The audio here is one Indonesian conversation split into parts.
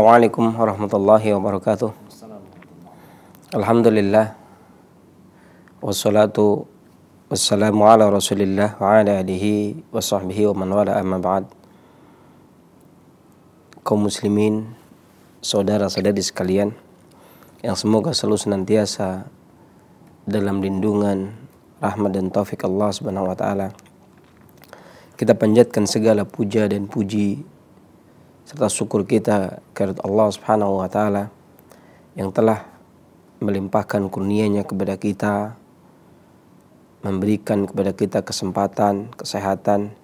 Assalamualaikum warahmatullahi wabarakatuh. Alhamdulillah. Wassalatu wassalamu ala rasulillah wa ala alihi wa sahbihi wa man wala amma ba'd. Kau muslimin, saudara-saudari sekalian yang semoga selalu senantiasa dalam lindungan rahmat dan taufik Allah Subhanahu wa taala. Kita panjatkan segala puja dan puji serta syukur kita kepada Allah Subhanahu wa taala yang telah melimpahkan kurnianya kepada kita memberikan kepada kita kesempatan, kesehatan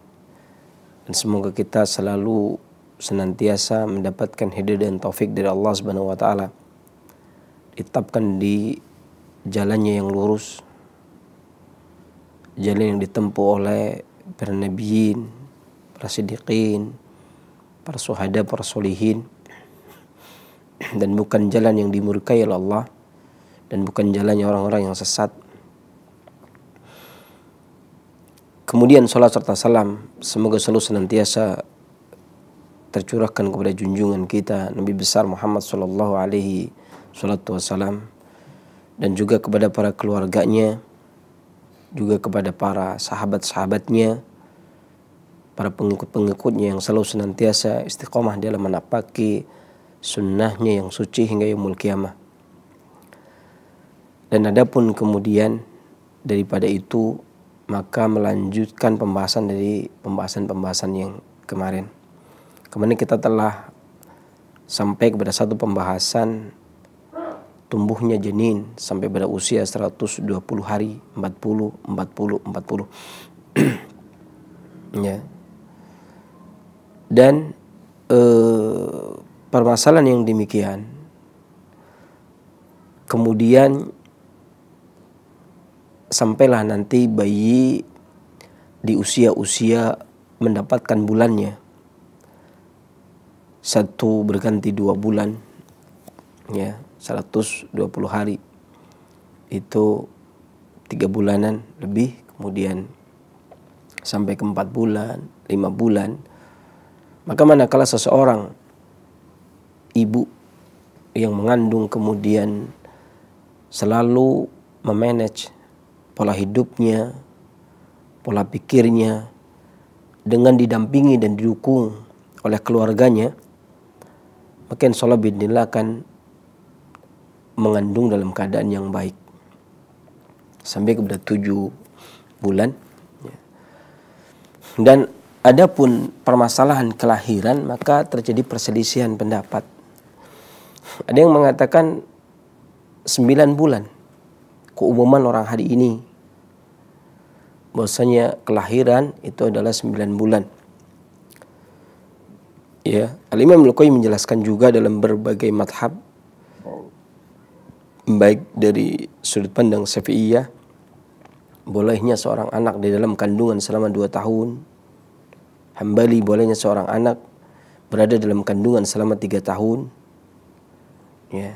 dan semoga kita selalu senantiasa mendapatkan hidayah dan taufik dari Allah Subhanahu wa taala. Ditetapkan di jalannya yang lurus, jalan yang ditempuh oleh para nabiin, para siddiqin, para suhada, para solihin, dan bukan jalan yang dimurkai oleh Allah, dan bukan jalannya orang-orang yang sesat. Kemudian sholat serta salam, semoga selalu senantiasa tercurahkan kepada junjungan kita Nabi besar Muhammad Sallallahu Alaihi Wasallam dan juga kepada para keluarganya, juga kepada para sahabat-sahabatnya, para pengikut-pengikutnya yang selalu senantiasa istiqomah dalam menapaki sunnahnya yang suci hingga yaumul kiamah. Dan adapun kemudian daripada itu maka melanjutkan pembahasan dari pembahasan-pembahasan yang kemarin. Kemarin kita telah sampai kepada satu pembahasan tumbuhnya janin sampai pada usia 120 hari, 40, 40, 40. ya, dan eh, permasalahan yang demikian kemudian sampailah nanti bayi di usia-usia mendapatkan bulannya satu berganti dua bulan ya 120 hari itu tiga bulanan lebih kemudian sampai ke empat bulan lima bulan maka manakala seseorang ibu yang mengandung kemudian selalu memanage pola hidupnya, pola pikirnya dengan didampingi dan didukung oleh keluarganya, maka insya Allah bidnillah akan mengandung dalam keadaan yang baik sampai kepada tujuh bulan ya. dan Adapun permasalahan kelahiran maka terjadi perselisihan pendapat. Ada yang mengatakan 9 bulan keumuman orang hari ini bahwasanya kelahiran itu adalah 9 bulan. Ya, Al-Imam al menjelaskan juga dalam berbagai madhab baik dari sudut pandang Syafi'iyah bolehnya seorang anak di dalam kandungan selama 2 tahun Hambali bolehnya seorang anak berada dalam kandungan selama tiga tahun ya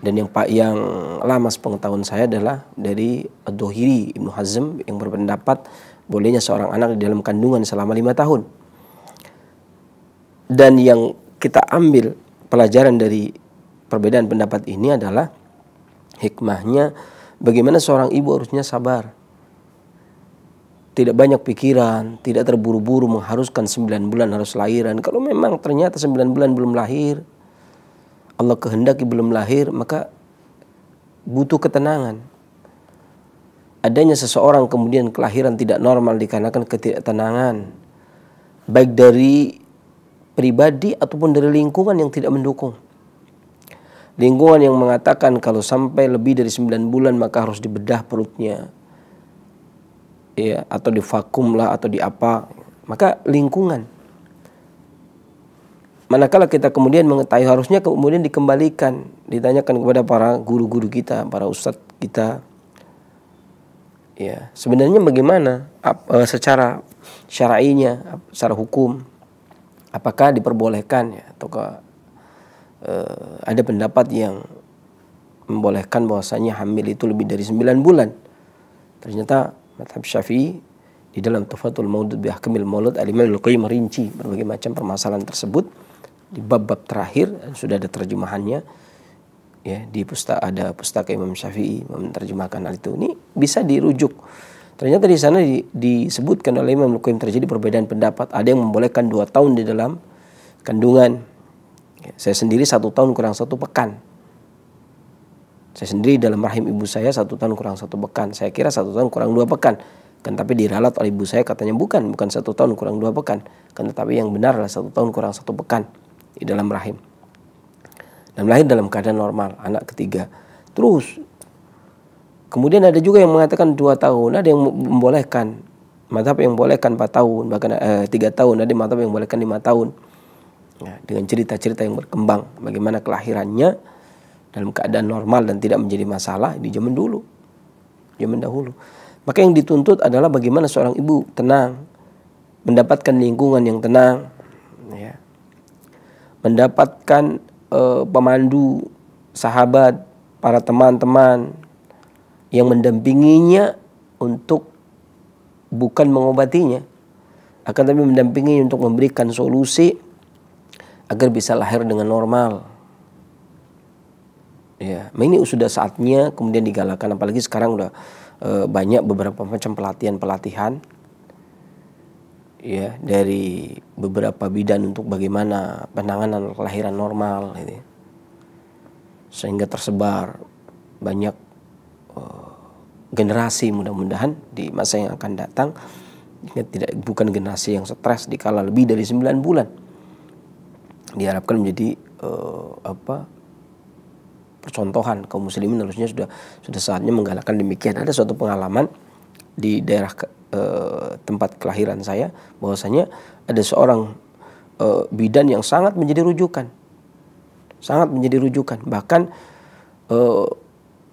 dan yang pak yang lama sepengetahuan saya adalah dari Dohiri Ibnu Hazm yang berpendapat bolehnya seorang anak di dalam kandungan selama lima tahun dan yang kita ambil pelajaran dari perbedaan pendapat ini adalah hikmahnya bagaimana seorang ibu harusnya sabar tidak banyak pikiran, tidak terburu-buru mengharuskan sembilan bulan harus lahiran. Kalau memang ternyata sembilan bulan belum lahir, Allah kehendaki belum lahir, maka butuh ketenangan. Adanya seseorang kemudian kelahiran tidak normal dikarenakan ketidaktenangan. Baik dari pribadi ataupun dari lingkungan yang tidak mendukung. Lingkungan yang mengatakan kalau sampai lebih dari sembilan bulan maka harus dibedah perutnya ya atau di vakum lah atau di apa maka lingkungan manakala kita kemudian mengetahui harusnya kemudian dikembalikan ditanyakan kepada para guru-guru kita para ustadz kita ya sebenarnya bagaimana ap, e, secara syarainya secara hukum apakah diperbolehkan ya atau ke, e, eh, ada pendapat yang membolehkan bahwasanya hamil itu lebih dari 9 bulan ternyata madhab syafi'i di dalam tufatul Maudud Bihakmil Maulud Al-Imam merinci berbagai macam permasalahan tersebut di bab-bab terakhir sudah ada terjemahannya ya di pustaka ada pustaka Imam Syafi'i menerjemahkan hal itu ini bisa dirujuk ternyata di sana di, disebutkan oleh Imam Al-Qayyim terjadi perbedaan pendapat ada yang membolehkan dua tahun di dalam kandungan ya, saya sendiri satu tahun kurang satu pekan saya sendiri dalam rahim ibu saya satu tahun kurang satu pekan. Saya kira satu tahun kurang dua pekan. Kan tapi diralat oleh ibu saya katanya bukan, bukan satu tahun kurang dua pekan. Kan tetapi yang benar adalah satu tahun kurang satu pekan di dalam rahim. Dan lahir dalam keadaan normal, anak ketiga. Terus Kemudian ada juga yang mengatakan dua tahun, ada yang membolehkan madhab yang membolehkan empat tahun, bahkan eh, tiga tahun, ada madhab yang membolehkan lima tahun. Nah, dengan cerita-cerita yang berkembang, bagaimana kelahirannya, dalam keadaan normal dan tidak menjadi masalah di zaman dulu zaman dahulu maka yang dituntut adalah bagaimana seorang ibu tenang mendapatkan lingkungan yang tenang ya mendapatkan uh, pemandu sahabat para teman-teman yang mendampinginya untuk bukan mengobatinya akan tapi mendampingi untuk memberikan solusi agar bisa lahir dengan normal Ya, ini sudah saatnya kemudian digalakan apalagi sekarang udah e, banyak beberapa macam pelatihan-pelatihan ya dari beberapa bidan untuk bagaimana penanganan kelahiran normal gitu. Ya. Sehingga tersebar banyak e, generasi mudah-mudahan di masa yang akan datang tidak bukan generasi yang stres dikala lebih dari 9 bulan diharapkan menjadi e, apa percontohan kaum muslimin harusnya sudah sudah saatnya menggalakkan demikian. Ada suatu pengalaman di daerah e, tempat kelahiran saya bahwasanya ada seorang e, bidan yang sangat menjadi rujukan. Sangat menjadi rujukan. Bahkan e,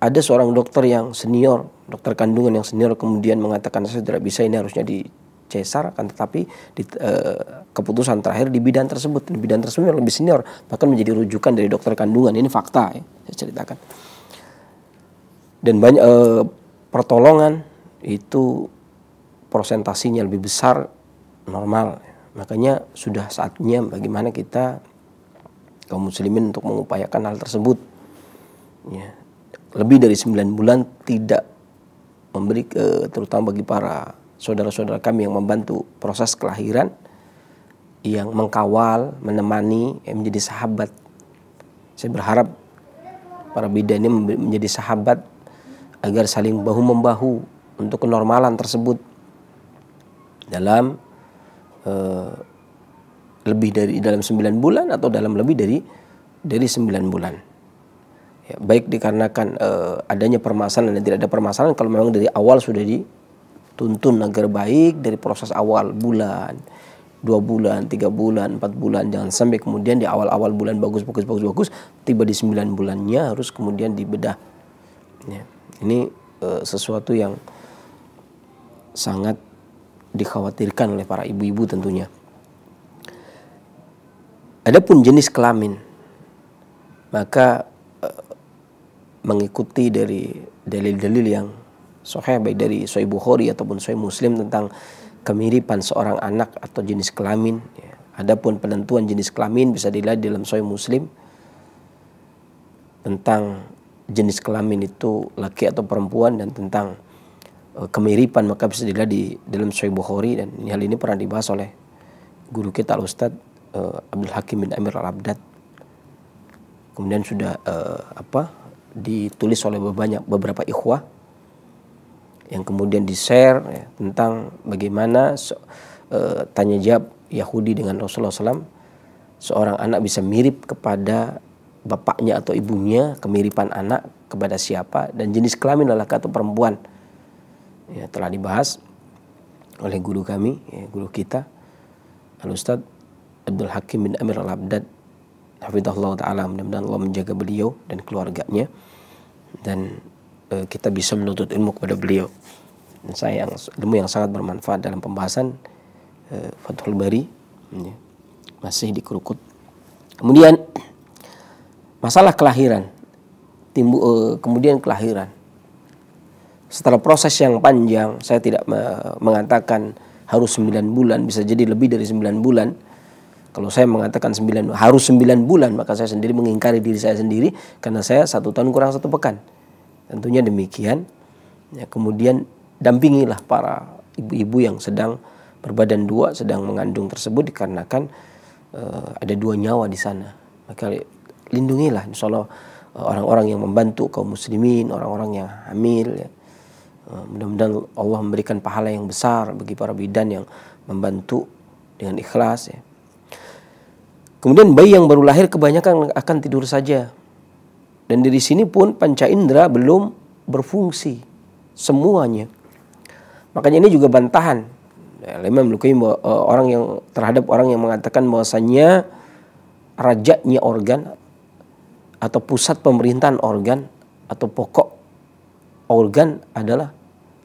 ada seorang dokter yang senior, dokter kandungan yang senior kemudian mengatakan saya tidak bisa ini harusnya di Caesar akan tetapi di, eh, keputusan terakhir di bidang tersebut di bidang tersebut yang lebih senior bahkan menjadi rujukan dari dokter kandungan ini fakta ya saya ceritakan dan banyak eh, pertolongan itu prosentasinya lebih besar normal makanya sudah saatnya bagaimana kita kaum muslimin untuk mengupayakan hal tersebut ya lebih dari 9 bulan tidak memberi eh, terutama bagi para saudara-saudara kami yang membantu proses kelahiran, yang mengkawal, menemani, yang menjadi sahabat. Saya berharap para bidan ini menjadi sahabat agar saling bahu membahu untuk kenormalan tersebut dalam eh, lebih dari dalam 9 bulan atau dalam lebih dari dari 9 bulan. Ya, baik dikarenakan eh, adanya permasalahan dan tidak ada permasalahan kalau memang dari awal sudah di tuntun agar baik dari proses awal bulan dua bulan, tiga bulan, empat bulan, jangan sampai kemudian di awal-awal bulan bagus, bagus, bagus, bagus, tiba di sembilan bulannya harus kemudian dibedah. Ya. Ini e, sesuatu yang sangat dikhawatirkan oleh para ibu-ibu tentunya. Adapun jenis kelamin, maka e, mengikuti dari dalil-dalil yang sahih baik dari Sahih Bukhari ataupun Sahih Muslim tentang kemiripan seorang anak atau jenis kelamin. Ya. Adapun penentuan jenis kelamin bisa dilihat dalam Sahih Muslim tentang jenis kelamin itu laki atau perempuan dan tentang eh, kemiripan maka bisa dilihat di dalam Sahih Bukhari dan ini, hal ini pernah dibahas oleh guru kita Al Ustadz uh, eh, Abdul Hakim bin Amir Al Abdad. Kemudian sudah uh, apa ditulis oleh banyak beberapa ikhwah yang kemudian di-share ya, tentang bagaimana so, e, tanya jawab Yahudi dengan Rasulullah SAW seorang anak bisa mirip kepada bapaknya atau ibunya kemiripan anak kepada siapa dan jenis kelamin lelaki atau perempuan ya, telah dibahas oleh guru kami ya, guru kita Al Abdul Hakim bin Amir Al Abdad Hafidhullah Ta'ala mudah-mudahan Allah menjaga beliau dan keluarganya dan Eh, kita bisa menuntut ilmu kepada beliau. Saya yang ilmu yang sangat bermanfaat dalam pembahasan eh, Fathul Bari ya, masih dikerukut. Kemudian masalah kelahiran timbu eh, kemudian kelahiran setelah proses yang panjang saya tidak mengatakan harus sembilan bulan bisa jadi lebih dari sembilan bulan kalau saya mengatakan sembilan harus sembilan bulan maka saya sendiri mengingkari diri saya sendiri karena saya satu tahun kurang satu pekan Tentunya demikian. Ya, kemudian dampingilah para ibu-ibu yang sedang berbadan dua sedang mengandung tersebut dikarenakan uh, ada dua nyawa di sana. Maka lindungilah insya Allah eh, orang-orang yang membantu kaum muslimin, orang-orang yang hamil. Ya. Eh, mudah-mudahan Allah memberikan pahala yang besar bagi para bidan yang membantu dengan ikhlas. Ya. Kemudian bayi yang baru lahir kebanyakan akan tidur saja. Dan dari sini pun panca indera belum berfungsi semuanya. Makanya ini juga bantahan. Ya, Imam melukai eh, orang yang terhadap orang yang mengatakan bahwasanya rajanya organ atau pusat pemerintahan organ atau pokok organ adalah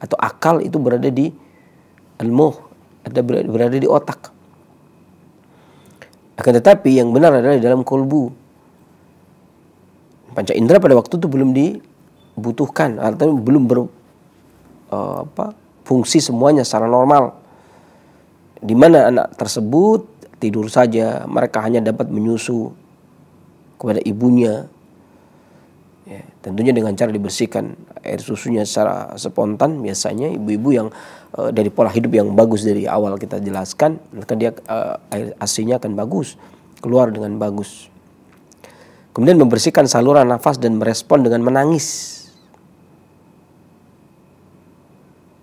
atau akal itu berada di ilmu ada berada di otak. Akan tetapi yang benar adalah di dalam kolbu panca indera pada waktu itu belum dibutuhkan atau belum ber uh, apa fungsi semuanya secara normal di mana anak tersebut tidur saja mereka hanya dapat menyusu kepada ibunya ya, tentunya dengan cara dibersihkan air susunya secara spontan biasanya ibu-ibu yang uh, dari pola hidup yang bagus dari awal kita jelaskan maka dia uh, air asinya akan bagus keluar dengan bagus Kemudian membersihkan saluran nafas dan merespon dengan menangis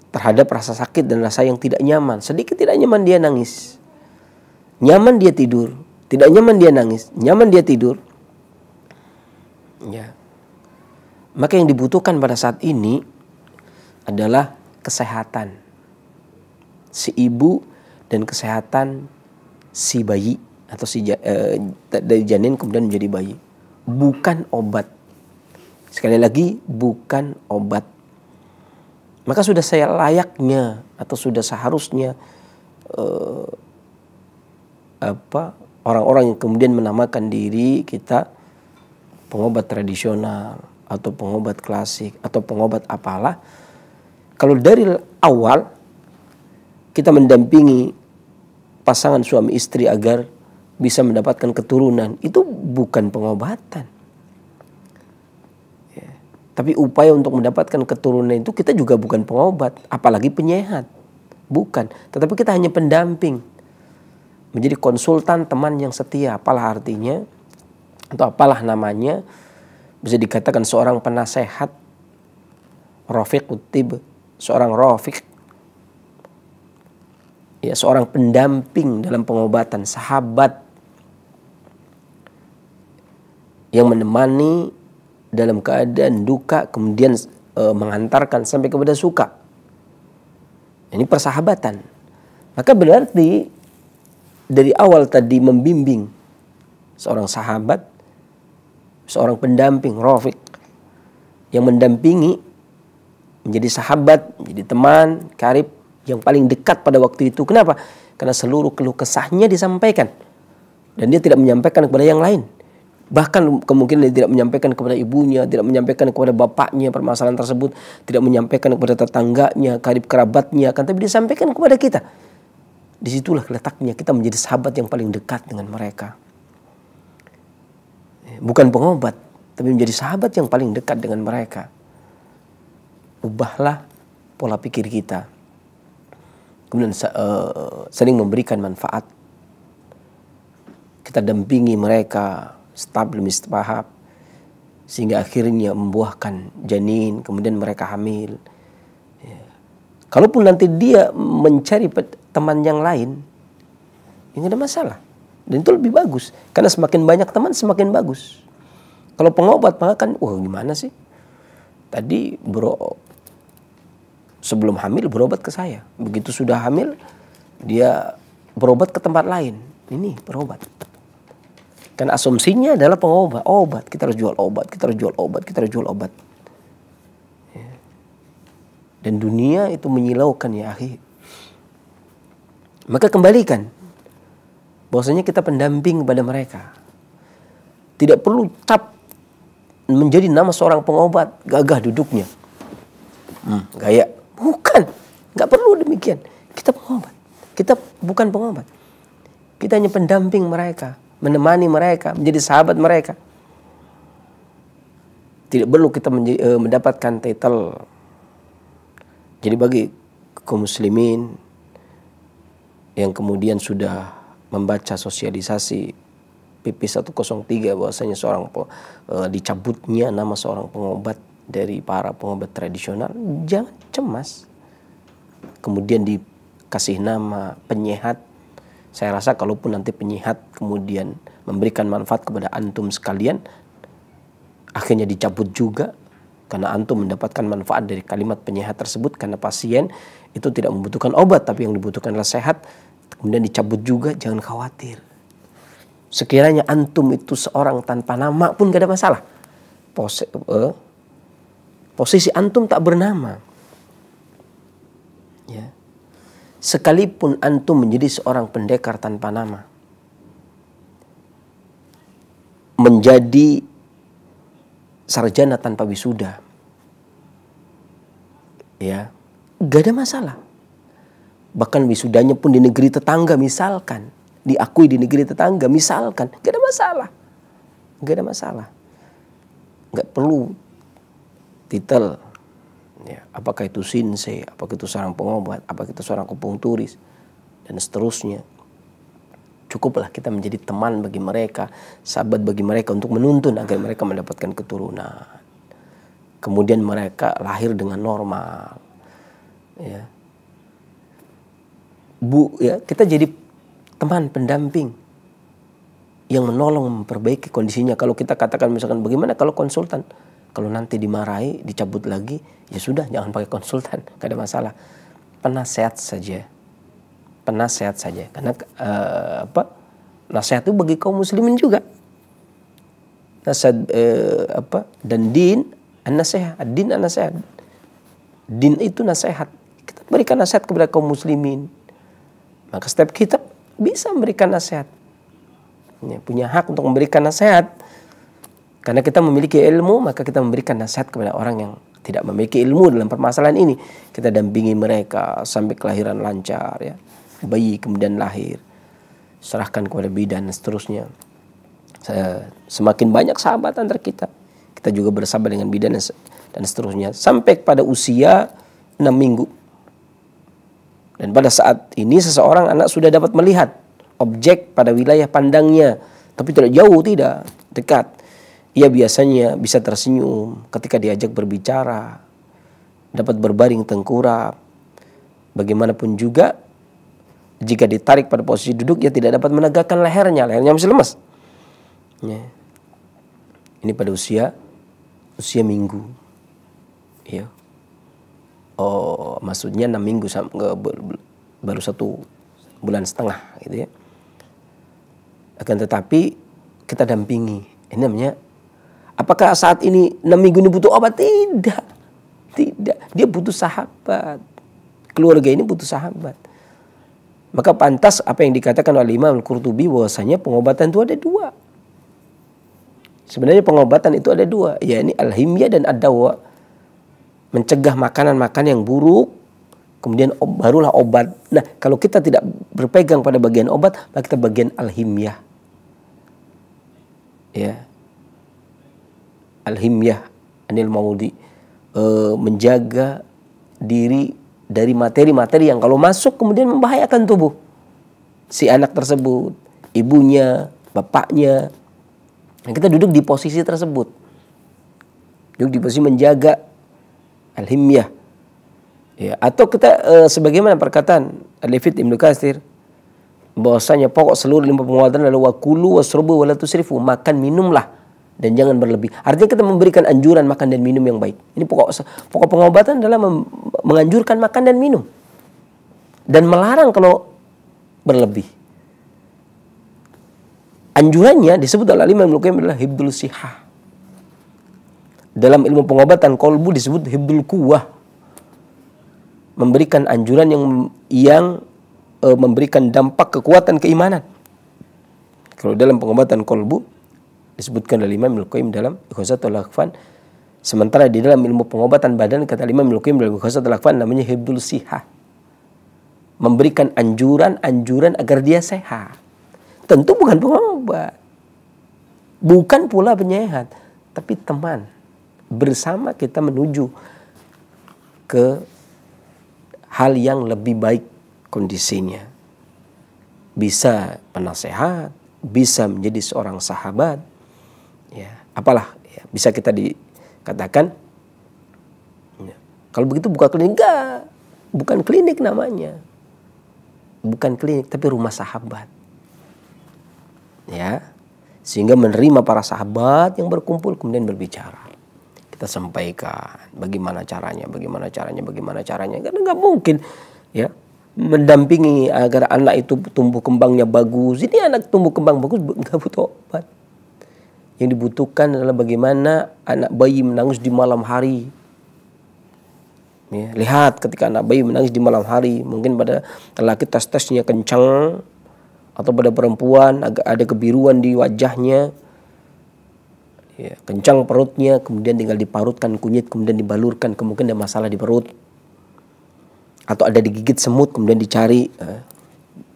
terhadap rasa sakit dan rasa yang tidak nyaman. Sedikit tidak nyaman dia nangis. Nyaman dia tidur, tidak nyaman dia nangis, nyaman dia tidur. Ya. Maka yang dibutuhkan pada saat ini adalah kesehatan si ibu dan kesehatan si bayi atau si eh, dari janin kemudian menjadi bayi bukan obat. Sekali lagi, bukan obat. Maka sudah saya layaknya atau sudah seharusnya uh, apa orang-orang yang kemudian menamakan diri kita pengobat tradisional atau pengobat klasik atau pengobat apalah kalau dari awal kita mendampingi pasangan suami istri agar bisa mendapatkan keturunan itu bukan pengobatan. Ya. Tapi upaya untuk mendapatkan keturunan itu kita juga bukan pengobat, apalagi penyehat. Bukan, tetapi kita hanya pendamping. Menjadi konsultan teman yang setia, apalah artinya atau apalah namanya bisa dikatakan seorang penasehat Rafiq Utib, seorang Rafiq ya seorang pendamping dalam pengobatan, sahabat yang menemani dalam keadaan duka kemudian e, mengantarkan sampai kepada suka. Ini persahabatan. Maka berarti dari awal tadi membimbing seorang sahabat, seorang pendamping, Rafiq yang mendampingi menjadi sahabat, menjadi teman, karib yang paling dekat pada waktu itu. Kenapa? Karena seluruh keluh kesahnya disampaikan dan dia tidak menyampaikan kepada yang lain bahkan kemungkinan dia tidak menyampaikan kepada ibunya, tidak menyampaikan kepada bapaknya permasalahan tersebut, tidak menyampaikan kepada tetangganya, karib kerabatnya, kan tapi disampaikan kepada kita. Disitulah letaknya kita menjadi sahabat yang paling dekat dengan mereka. Bukan pengobat, tapi menjadi sahabat yang paling dekat dengan mereka. Ubahlah pola pikir kita. Kemudian uh, eh, sering memberikan manfaat. Kita dampingi mereka, stabil mistahab sehingga akhirnya membuahkan janin kemudian mereka hamil ya. kalaupun nanti dia mencari teman yang lain ini ada masalah dan itu lebih bagus karena semakin banyak teman semakin bagus kalau pengobat maka kan wah gimana sih tadi bro sebelum hamil berobat ke saya begitu sudah hamil dia berobat ke tempat lain ini berobat dan asumsinya adalah pengobat. Obat, kita harus jual obat, kita harus jual obat, kita harus jual obat. Ya. Dan dunia itu menyilaukan ya akhi. Maka kembalikan. Bahwasanya kita pendamping kepada mereka. Tidak perlu cap menjadi nama seorang pengobat. Gagah duduknya. Hmm. Gaya. Bukan. Gak perlu demikian. Kita pengobat. Kita bukan pengobat. Kita hanya pendamping mereka menemani mereka, menjadi sahabat mereka. Tidak perlu kita eh, mendapatkan title. Jadi bagi kaum muslimin yang kemudian sudah membaca sosialisasi PP 103 bahwasanya seorang e, dicabutnya nama seorang pengobat dari para pengobat tradisional, jangan cemas. Kemudian dikasih nama penyehat saya rasa kalaupun nanti penyihat kemudian memberikan manfaat kepada antum sekalian, akhirnya dicabut juga karena antum mendapatkan manfaat dari kalimat penyihat tersebut karena pasien itu tidak membutuhkan obat tapi yang dibutuhkan adalah sehat kemudian dicabut juga jangan khawatir sekiranya antum itu seorang tanpa nama pun gak ada masalah Pos uh, eh, posisi antum tak bernama sekalipun antum menjadi seorang pendekar tanpa nama menjadi sarjana tanpa wisuda ya gak ada masalah bahkan wisudanya pun di negeri tetangga misalkan diakui di negeri tetangga misalkan gak ada masalah gak ada masalah gak perlu titel ya, apakah itu sinse, apakah itu seorang pengobat, apakah itu seorang turis? dan seterusnya. Cukuplah kita menjadi teman bagi mereka, sahabat bagi mereka untuk menuntun agar mereka mendapatkan keturunan. Kemudian mereka lahir dengan normal. Ya. Bu, ya, kita jadi teman pendamping yang menolong memperbaiki kondisinya. Kalau kita katakan misalkan bagaimana kalau konsultan kalau nanti dimarahi, dicabut lagi, ya sudah jangan pakai konsultan, gak ada masalah. Penasehat saja. Penasehat saja. Karena eh, apa? Nasihat itu bagi kaum muslimin juga. Nasihat eh, apa? Dan din nasihat din nasihat Din itu nasihat. Kita berikan nasihat kepada kaum muslimin. Maka setiap kita bisa memberikan nasihat. Ya, punya hak untuk memberikan nasihat karena kita memiliki ilmu, maka kita memberikan nasihat kepada orang yang tidak memiliki ilmu dalam permasalahan ini. Kita dampingi mereka sampai kelahiran lancar ya. Bayi kemudian lahir. Serahkan kepada bidan dan seterusnya. Semakin banyak sahabat antar kita. Kita juga bersahabat dengan bidan dan seterusnya. Sampai pada usia 6 minggu. Dan pada saat ini seseorang anak sudah dapat melihat objek pada wilayah pandangnya. Tapi tidak jauh, tidak. Dekat ia biasanya bisa tersenyum ketika diajak berbicara, dapat berbaring tengkurap. Bagaimanapun juga, jika ditarik pada posisi duduk, ia tidak dapat menegakkan lehernya. Lehernya masih lemas. Ya. Ini pada usia usia minggu. Ya. Oh, maksudnya enam minggu baru satu bulan setengah gitu ya. Akan tetapi kita dampingi. Ini namanya Apakah saat ini enam minggu ini butuh obat? Tidak. Tidak. Dia butuh sahabat. Keluarga ini butuh sahabat. Maka pantas apa yang dikatakan oleh Imam Al-Qurtubi bahwasanya pengobatan itu ada dua. Sebenarnya pengobatan itu ada dua, Ya ini al dan ad-dawa. Mencegah makanan-makanan yang buruk, kemudian barulah obat. Nah, kalau kita tidak berpegang pada bagian obat, maka kita bagian al-himyah. Ya al-himyah anil maudi e, menjaga diri dari materi-materi yang kalau masuk kemudian membahayakan tubuh si anak tersebut, ibunya, bapaknya. Nah, kita duduk di posisi tersebut. Duduk di posisi menjaga al-himyah. Ya, atau kita e, sebagaimana perkataan Al-Ifit Ibnu Katsir bahwasanya pokok seluruh lima penguatan adalah wakulu wasrubu wala tusrifu, makan minumlah dan jangan berlebih. Artinya kita memberikan anjuran makan dan minum yang baik. Ini pokok pokok pengobatan adalah menganjurkan makan dan minum dan melarang kalau berlebih. Anjurannya disebut oleh Imam Luqayyim adalah hibdul sihah. Dalam ilmu pengobatan kolbu disebut hibdul kuwah. Memberikan anjuran yang yang e, memberikan dampak kekuatan keimanan. Kalau dalam pengobatan kolbu disebutkan oleh Imam Al-Qayyim dalam Ghazatul Akfan sementara di dalam ilmu pengobatan badan kata Imam Al-Qayyim dalam Ghazatul Akfan namanya hibdul siha memberikan anjuran-anjuran agar dia sehat tentu bukan pengobat bukan pula penyehat tapi teman bersama kita menuju ke hal yang lebih baik kondisinya. Bisa penasehat, bisa menjadi seorang sahabat, apalah ya, bisa kita dikatakan ya. kalau begitu buka klinik enggak bukan klinik namanya bukan klinik tapi rumah sahabat ya sehingga menerima para sahabat yang berkumpul kemudian berbicara kita sampaikan bagaimana caranya bagaimana caranya bagaimana caranya karena nggak mungkin ya mendampingi agar anak itu tumbuh kembangnya bagus ini anak tumbuh kembang bagus nggak butuh obat yang dibutuhkan adalah bagaimana anak bayi menangis di malam hari. Ya, lihat ketika anak bayi menangis di malam hari, mungkin pada lelaki tes-tesnya kencang atau pada perempuan agak ada kebiruan di wajahnya. Ya, kencang perutnya, kemudian tinggal diparutkan kunyit, kemudian dibalurkan, kemungkinan ada masalah di perut. Atau ada digigit semut, kemudian dicari eh,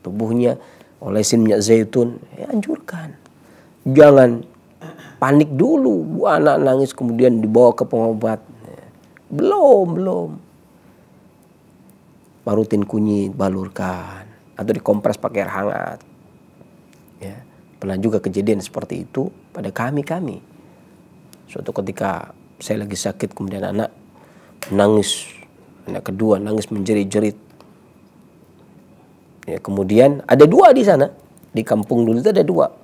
tubuhnya olesin minyak zaitun, ya, anjurkan. Jangan panik dulu bu anak nangis kemudian dibawa ke pengobat belum belum parutin kunyit balurkan atau dikompres pakai air hangat ya pernah juga kejadian seperti itu pada kami kami suatu ketika saya lagi sakit kemudian anak nangis anak kedua nangis menjerit-jerit ya kemudian ada dua di sana di kampung dulu itu ada dua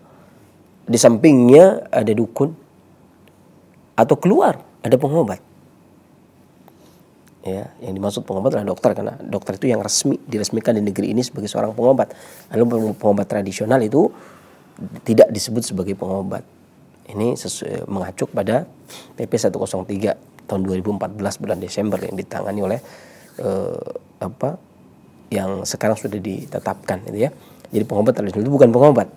di sampingnya ada dukun atau keluar ada pengobat ya yang dimaksud pengobat adalah dokter karena dokter itu yang resmi diresmikan di negeri ini sebagai seorang pengobat lalu pengobat tradisional itu tidak disebut sebagai pengobat ini sesuai, eh, mengacu pada PP 103 tahun 2014 bulan Desember yang ditangani oleh eh, apa yang sekarang sudah ditetapkan gitu ya jadi pengobat tradisional itu bukan pengobat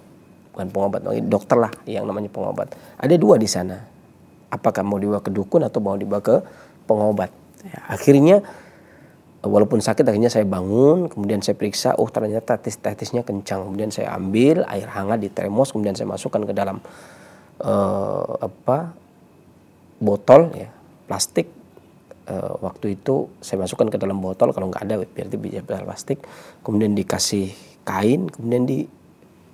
bukan pengobat oh, dokter lah yang namanya pengobat ada dua di sana apakah mau dibawa ke dukun atau mau dibawa ke pengobat ya, akhirnya walaupun sakit akhirnya saya bangun kemudian saya periksa oh ternyata tetis tetisnya kencang kemudian saya ambil air hangat di termos kemudian saya masukkan ke dalam uh, apa botol ya plastik uh, waktu itu saya masukkan ke dalam botol kalau nggak ada berarti bisa plastik kemudian dikasih kain kemudian di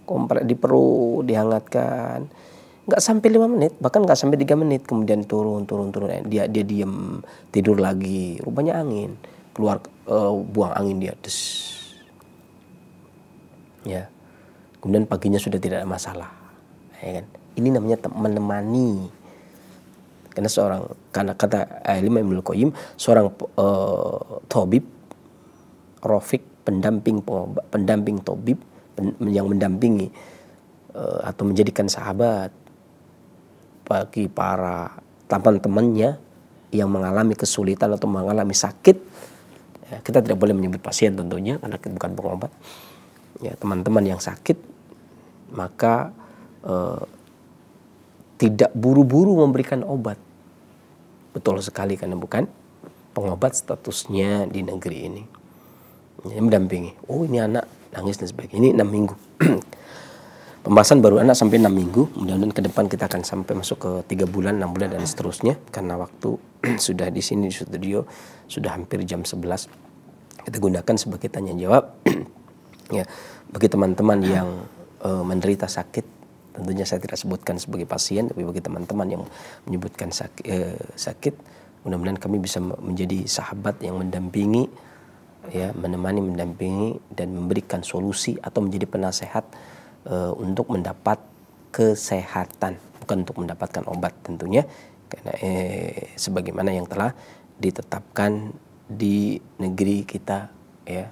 Kompres di perut dihangatkan nggak sampai lima menit bahkan nggak sampai tiga menit kemudian turun turun turun eh, dia dia diem tidur lagi rupanya angin keluar uh, buang angin dia des ya kemudian paginya sudah tidak ada masalah ya kan ini namanya menemani karena seorang karena kata Alim Ibnu Qayyim seorang uh, tobib rofik pendamping pendamping tobib yang mendampingi eh, atau menjadikan sahabat bagi para teman-temannya yang mengalami kesulitan atau mengalami sakit ya, kita tidak boleh menyebut pasien tentunya karena kita bukan pengobat ya teman-teman yang sakit maka eh, tidak buru-buru memberikan obat betul sekali karena bukan pengobat statusnya di negeri ini ini mendampingi oh ini anak nangis dan sebagainya ini enam minggu pembahasan baru anak sampai enam minggu mudah-mudahan ke depan kita akan sampai masuk ke tiga bulan enam bulan dan seterusnya karena waktu sudah di sini di studio sudah hampir jam 11 kita gunakan sebagai tanya jawab ya bagi teman-teman yang e, menderita sakit tentunya saya tidak sebutkan sebagai pasien tapi bagi teman-teman yang menyebutkan sakit, eh, sakit mudah-mudahan kami bisa menjadi sahabat yang mendampingi ya menemani mendampingi dan memberikan solusi atau menjadi penasehat e, untuk mendapat kesehatan bukan untuk mendapatkan obat tentunya karena e, sebagaimana yang telah ditetapkan di negeri kita ya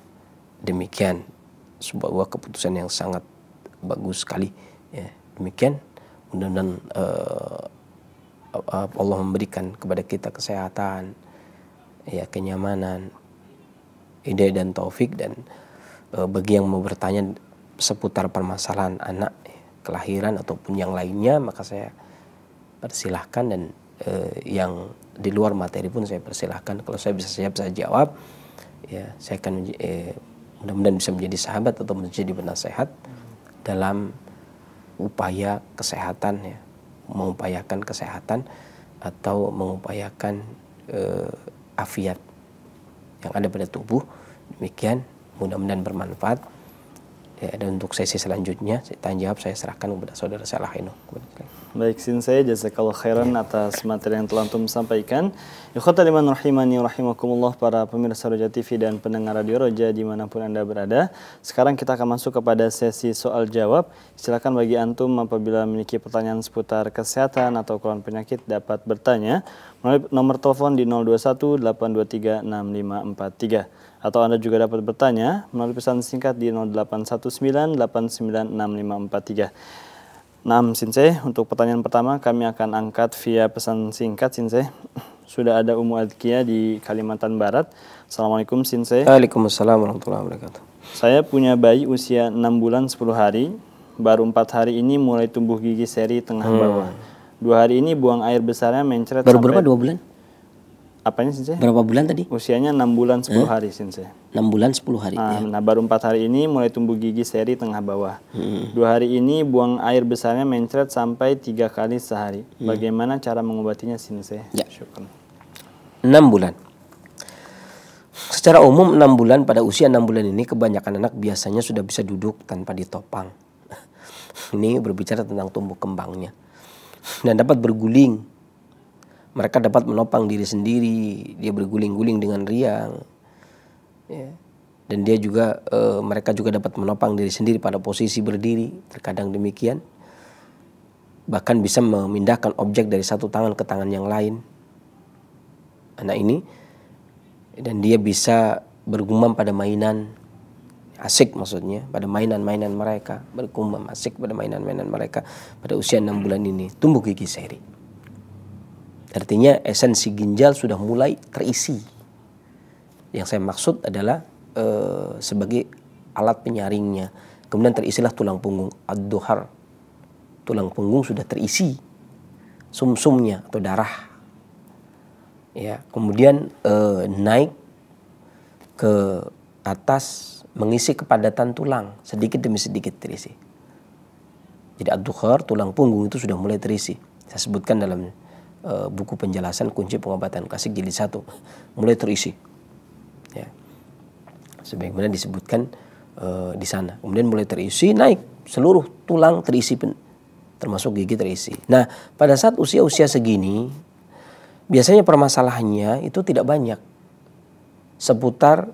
demikian sebuah keputusan yang sangat bagus sekali ya demikian mudah-mudahan e, Allah memberikan kepada kita kesehatan ya kenyamanan ide dan taufik dan e, bagi yang mau bertanya seputar permasalahan anak kelahiran ataupun yang lainnya maka saya persilahkan dan e, yang di luar materi pun saya persilahkan kalau saya bisa siap saya jawab ya saya akan e, mudah-mudahan bisa menjadi sahabat atau menjadi penasehat hmm. dalam upaya kesehatan ya mengupayakan kesehatan atau mengupayakan e, afiat yang ada pada tubuh demikian mudah-mudahan bermanfaat ya, dan untuk sesi selanjutnya saya tanya jawab saya serahkan kepada saudara Salahino Baik, sin saya Jasa Kalau khairan ya. atas materi yang telah antum sampaikan. Ikhwata liman rahimani rahimakumullah para pemirsa Roja TV dan pendengar Radio Roja dimanapun Anda berada. Sekarang kita akan masuk kepada sesi soal jawab. Silakan bagi antum apabila memiliki pertanyaan seputar kesehatan atau keluhan penyakit dapat bertanya melalui nomor telepon di 021 823 6543 atau Anda juga dapat bertanya melalui pesan singkat di 0819 896543. Nah, Sinseh, untuk pertanyaan pertama kami akan angkat via pesan singkat Sinseh. Sudah ada Umu Adkia di Kalimantan Barat. Assalamualaikum Sinseh. Waalaikumsalam warahmatullahi wabarakatuh. Saya punya bayi usia 6 bulan 10 hari, baru 4 hari ini mulai tumbuh gigi seri tengah hmm. bawah. Dua hari ini buang air besarnya mencret Baru sampai berapa? Dua bulan? apanya sensei? Berapa bulan tadi? Usianya 6 bulan 10 huh? hari sebenarnya. 6 bulan 10 hari. Nah, ya. nah baru 4 hari ini mulai tumbuh gigi seri tengah bawah. Hmm. Dua hari ini buang air besarnya mencret sampai tiga kali sehari. Hmm. Bagaimana cara mengobatinya sih Ya. Syukur. 6 bulan. Secara umum 6 bulan pada usia 6 bulan ini kebanyakan anak biasanya sudah bisa duduk tanpa ditopang. ini berbicara tentang tumbuh kembangnya. Dan dapat berguling mereka dapat menopang diri sendiri dia berguling-guling dengan riang ya. dan dia juga e, mereka juga dapat menopang diri sendiri pada posisi berdiri terkadang demikian bahkan bisa memindahkan objek dari satu tangan ke tangan yang lain anak ini dan dia bisa bergumam pada mainan asik maksudnya pada mainan-mainan mereka berkumam asik pada mainan-mainan mereka pada usia enam bulan ini tumbuh gigi seri Artinya esensi ginjal sudah mulai terisi. Yang saya maksud adalah e, sebagai alat penyaringnya. Kemudian terisilah tulang punggung ad-duhar. Tulang punggung sudah terisi sumsumnya atau darah. Ya, kemudian e, naik ke atas mengisi kepadatan tulang sedikit demi sedikit terisi. Jadi ad duhar tulang punggung itu sudah mulai terisi. Saya sebutkan dalam Eh, buku penjelasan kunci pengobatan klasik jilid satu mulai terisi. Ya. Sebagaimana disebutkan e, di sana. Kemudian mulai terisi naik seluruh tulang terisi pen, termasuk gigi terisi. Nah, pada saat usia-usia segini biasanya permasalahannya itu tidak banyak seputar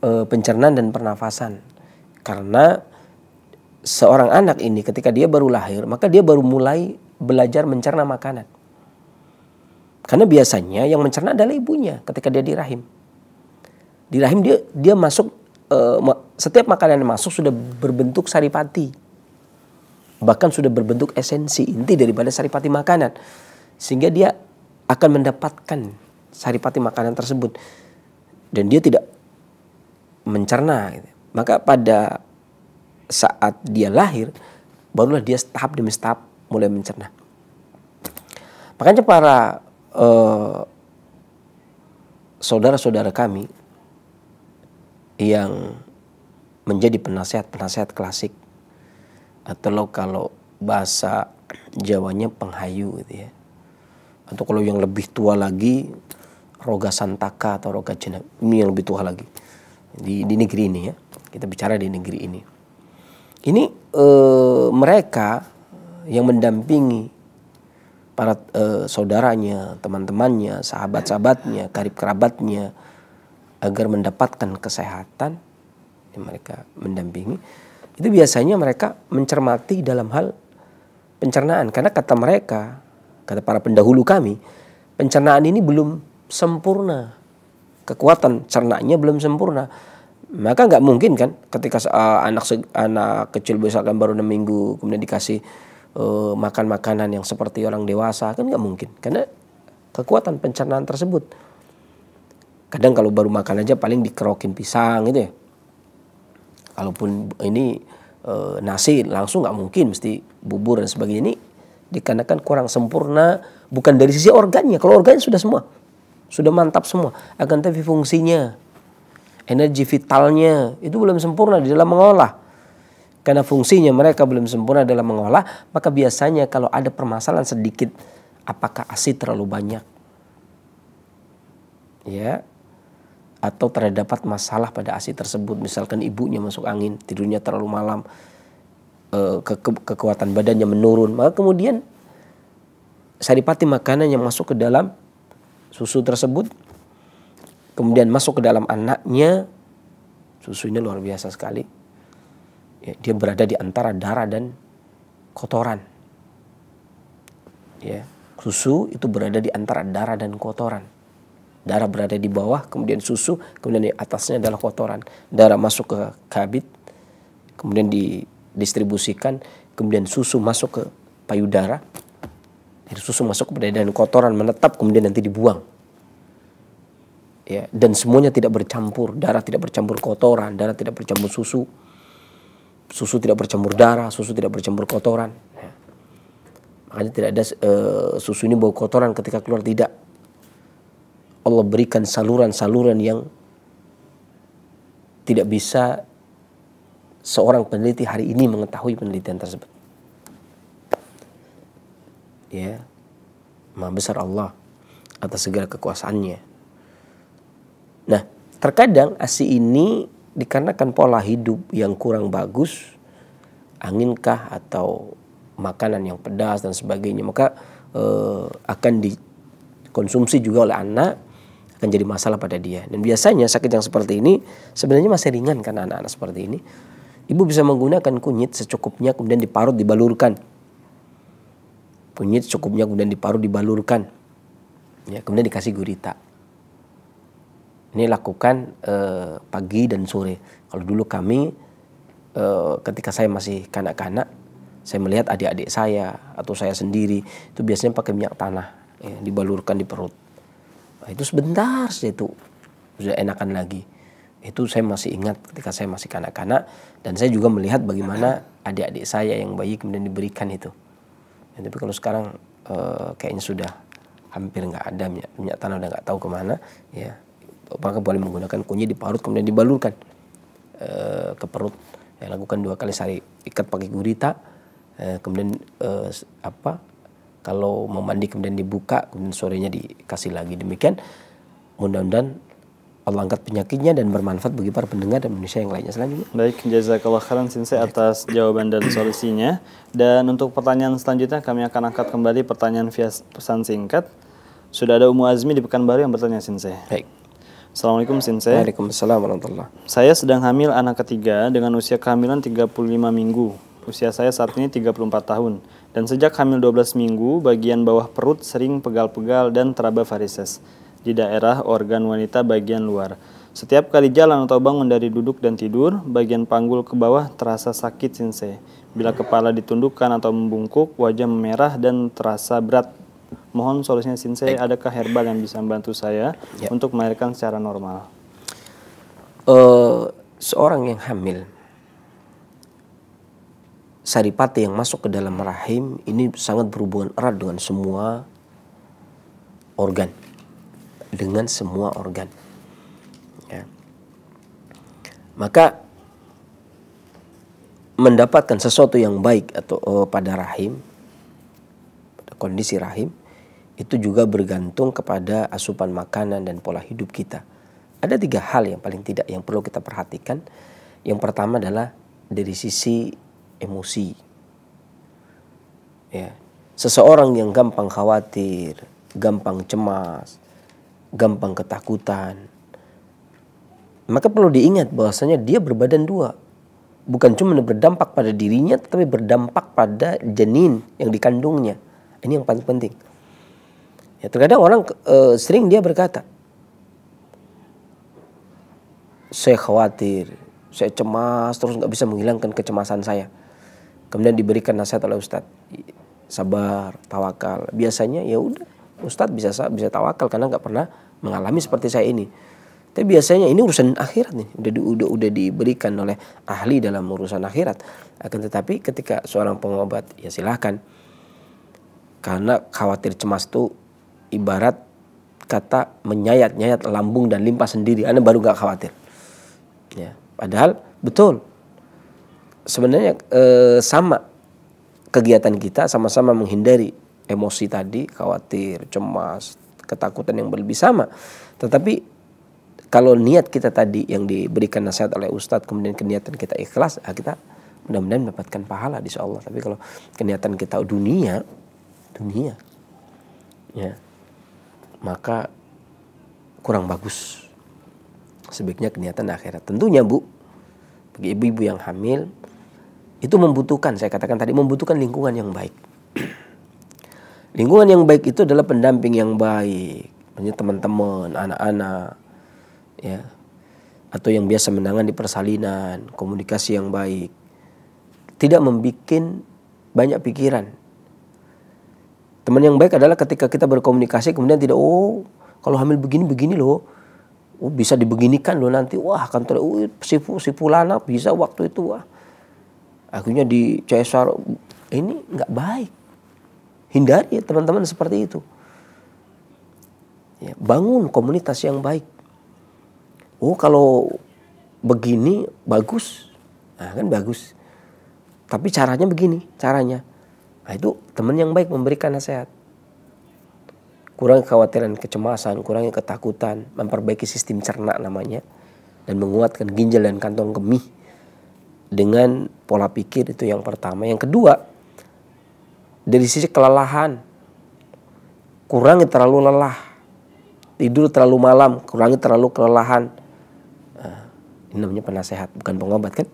e, eh, pencernaan dan pernafasan. Karena seorang anak ini ketika dia baru lahir, maka dia baru mulai belajar mencerna makanan. Karena biasanya yang mencerna adalah ibunya ketika dia di rahim. Di rahim dia dia masuk eh, setiap makanan yang masuk sudah berbentuk saripati. Bahkan sudah berbentuk esensi inti daripada saripati makanan. Sehingga dia akan mendapatkan saripati makanan tersebut dan dia tidak mencerna gitu. maka pada saat dia lahir barulah dia tahap demi tahap mulai mencerna. Makanya para saudara eh, saudara-saudara kami yang menjadi penasehat-penasehat klasik atau kalau bahasa Jawanya penghayu gitu ya. Atau kalau yang lebih tua lagi roga santaka atau roga cina ini yang lebih tua lagi di, di negeri ini ya kita bicara di negeri ini ini e, mereka yang mendampingi para e, saudaranya, teman-temannya, sahabat-sahabatnya, karib kerabatnya agar mendapatkan kesehatan yang mereka mendampingi itu biasanya mereka mencermati dalam hal pencernaan karena kata mereka kata para pendahulu kami pencernaan ini belum sempurna kekuatan cernanya belum sempurna maka nggak mungkin kan ketika uh, anak anak kecil misalkan baru enam minggu kemudian dikasih uh, makan makanan yang seperti orang dewasa kan nggak mungkin karena kekuatan pencernaan tersebut kadang kalau baru makan aja paling dikerokin pisang gitu ya kalaupun ini e, nasi langsung nggak mungkin mesti bubur dan sebagainya ini dikarenakan kurang sempurna bukan dari sisi organnya kalau organnya sudah semua sudah mantap semua akan tapi fungsinya energi vitalnya itu belum sempurna di dalam mengolah karena fungsinya mereka belum sempurna dalam mengolah, maka biasanya kalau ada permasalahan sedikit, apakah ASI terlalu banyak? Ya, atau terdapat masalah pada ASI tersebut, misalkan ibunya masuk angin, tidurnya terlalu malam, eh, ke, ke, kekuatan badannya menurun, maka kemudian saripati makanan yang masuk ke dalam susu tersebut, kemudian masuk ke dalam anaknya, susunya luar biasa sekali, ya, dia berada di antara darah dan kotoran ya susu itu berada di antara darah dan kotoran darah berada di bawah kemudian susu kemudian di atasnya adalah kotoran darah masuk ke kabit kemudian didistribusikan kemudian susu masuk ke payudara jadi susu masuk ke dan kotoran menetap kemudian nanti dibuang ya dan semuanya tidak bercampur darah tidak bercampur kotoran darah tidak bercampur susu susu tidak bercampur darah, susu tidak bercampur kotoran. Ya. Makanya tidak ada e, susu ini bau kotoran ketika keluar tidak. Allah berikan saluran-saluran yang tidak bisa seorang peneliti hari ini mengetahui penelitian tersebut. Ya, maha besar Allah atas segala kekuasaannya. Nah, terkadang asi ini dikarenakan pola hidup yang kurang bagus, anginkah atau makanan yang pedas dan sebagainya, maka eh, akan dikonsumsi juga oleh anak akan jadi masalah pada dia. Dan biasanya sakit yang seperti ini sebenarnya masih ringan karena anak-anak seperti ini. Ibu bisa menggunakan kunyit secukupnya kemudian diparut dibalurkan. Kunyit secukupnya kemudian diparut dibalurkan. Ya, kemudian dikasih gurita. Ini lakukan eh, pagi dan sore. Kalau dulu kami eh, ketika saya masih kanak-kanak, saya melihat adik-adik saya atau saya sendiri itu biasanya pakai minyak tanah ya, dibalurkan di perut. Nah, itu sebentar saja itu sudah enakan lagi. Itu saya masih ingat ketika saya masih kanak-kanak dan saya juga melihat bagaimana adik-adik saya yang bayi kemudian diberikan itu. Ya, tapi kalau sekarang eh, kayaknya sudah hampir nggak ada minyak, minyak tanah udah nggak tahu kemana ya maka boleh menggunakan kunyit diparut kemudian dibalurkan e, ke perut ya, lakukan dua kali sehari ikat pakai gurita e, kemudian e, apa kalau mau mandi kemudian dibuka kemudian sorenya dikasih lagi demikian mudah-mudahan Allah angkat penyakitnya dan bermanfaat bagi para pendengar dan manusia yang lainnya selanjutnya. Baik, jazakallah khairan sinse atas jawaban dan solusinya. Dan untuk pertanyaan selanjutnya kami akan angkat kembali pertanyaan via pesan singkat. Sudah ada Umu Azmi di Pekanbaru yang bertanya sinse. Baik. Assalamualaikum Sensei. Waalaikumsalam warahmatullahi Saya sedang hamil anak ketiga dengan usia kehamilan 35 minggu. Usia saya saat ini 34 tahun. Dan sejak hamil 12 minggu, bagian bawah perut sering pegal-pegal dan teraba varises di daerah organ wanita bagian luar. Setiap kali jalan atau bangun dari duduk dan tidur, bagian panggul ke bawah terasa sakit Sensei. Bila kepala ditundukkan atau membungkuk, wajah memerah dan terasa berat Mohon solusinya Sensei, adakah herbal yang bisa membantu saya ya. untuk melahirkan secara normal? Uh, seorang yang hamil, saripati yang masuk ke dalam rahim ini sangat berhubungan erat dengan semua organ, dengan semua organ. Ya. Maka mendapatkan sesuatu yang baik atau uh, pada rahim, pada kondisi rahim, itu juga bergantung kepada asupan makanan dan pola hidup kita. Ada tiga hal yang paling tidak yang perlu kita perhatikan. Yang pertama adalah dari sisi emosi. Ya, seseorang yang gampang khawatir, gampang cemas, gampang ketakutan, maka perlu diingat bahwasanya dia berbadan dua. Bukan cuma berdampak pada dirinya, tetapi berdampak pada janin yang dikandungnya. Ini yang paling penting. Ya, terkadang orang e, sering dia berkata, saya khawatir, saya cemas terus nggak bisa menghilangkan kecemasan saya. Kemudian diberikan nasihat oleh Ustadz, sabar, tawakal. Biasanya ya udah, Ustadz bisa bisa tawakal karena nggak pernah mengalami seperti saya ini. Tapi biasanya ini urusan akhirat nih, udah di, udah udah diberikan oleh ahli dalam urusan akhirat. Akan tetapi ketika seorang pengobat ya silahkan, karena khawatir cemas itu ibarat kata menyayat-nyayat lambung dan limpa sendiri. Anda baru gak khawatir. Ya. Padahal betul. Sebenarnya e, sama kegiatan kita sama-sama menghindari emosi tadi, khawatir, cemas, ketakutan yang berlebih sama. Tetapi kalau niat kita tadi yang diberikan nasihat oleh ustadz kemudian keniatan kita ikhlas, ah, kita mudah-mudahan mendapatkan pahala di Allah. Tapi kalau keniatan kita dunia, dunia, ya maka kurang bagus. Sebaiknya kenyataan akhirat. Tentunya Bu, bagi ibu-ibu yang hamil itu membutuhkan saya katakan tadi membutuhkan lingkungan yang baik. lingkungan yang baik itu adalah pendamping yang baik, punya teman-teman, anak-anak ya. Atau yang biasa menangani persalinan, komunikasi yang baik. Tidak membuat banyak pikiran Teman yang baik adalah ketika kita berkomunikasi kemudian tidak oh kalau hamil begini begini loh. Oh, bisa dibeginikan loh nanti wah kantor oh, si, si pulana bisa waktu itu wah akhirnya di cesar ini nggak baik hindari ya teman-teman seperti itu ya, bangun komunitas yang baik oh kalau begini bagus nah, kan bagus tapi caranya begini caranya Nah, itu teman yang baik memberikan nasihat. Kurangi kekhawatiran, kecemasan, kurangi ketakutan, memperbaiki sistem cerna namanya, dan menguatkan ginjal dan kantong kemih dengan pola pikir itu yang pertama. Yang kedua, dari sisi kelelahan, kurangi terlalu lelah, tidur terlalu malam, kurangi terlalu kelelahan. Ah, ini namanya penasehat, bukan pengobat kan?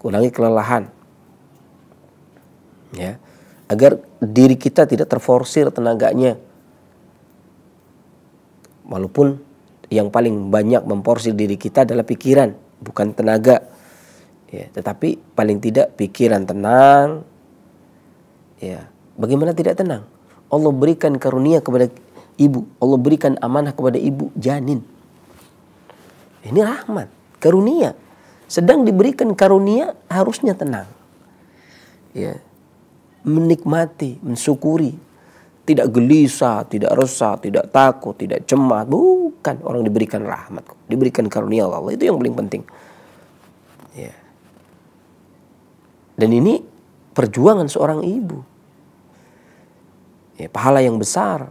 Kurangi kelelahan, ya agar diri kita tidak terforsir tenaganya walaupun yang paling banyak memporsir diri kita adalah pikiran bukan tenaga ya tetapi paling tidak pikiran tenang ya bagaimana tidak tenang Allah berikan karunia kepada ibu Allah berikan amanah kepada ibu janin ini rahmat karunia sedang diberikan karunia harusnya tenang ya menikmati, mensyukuri, tidak gelisah, tidak resah, tidak takut, tidak cemas. Bukan orang diberikan rahmat, diberikan karunia Allah. Itu yang paling penting. Ya. Dan ini perjuangan seorang ibu. Ya, pahala yang besar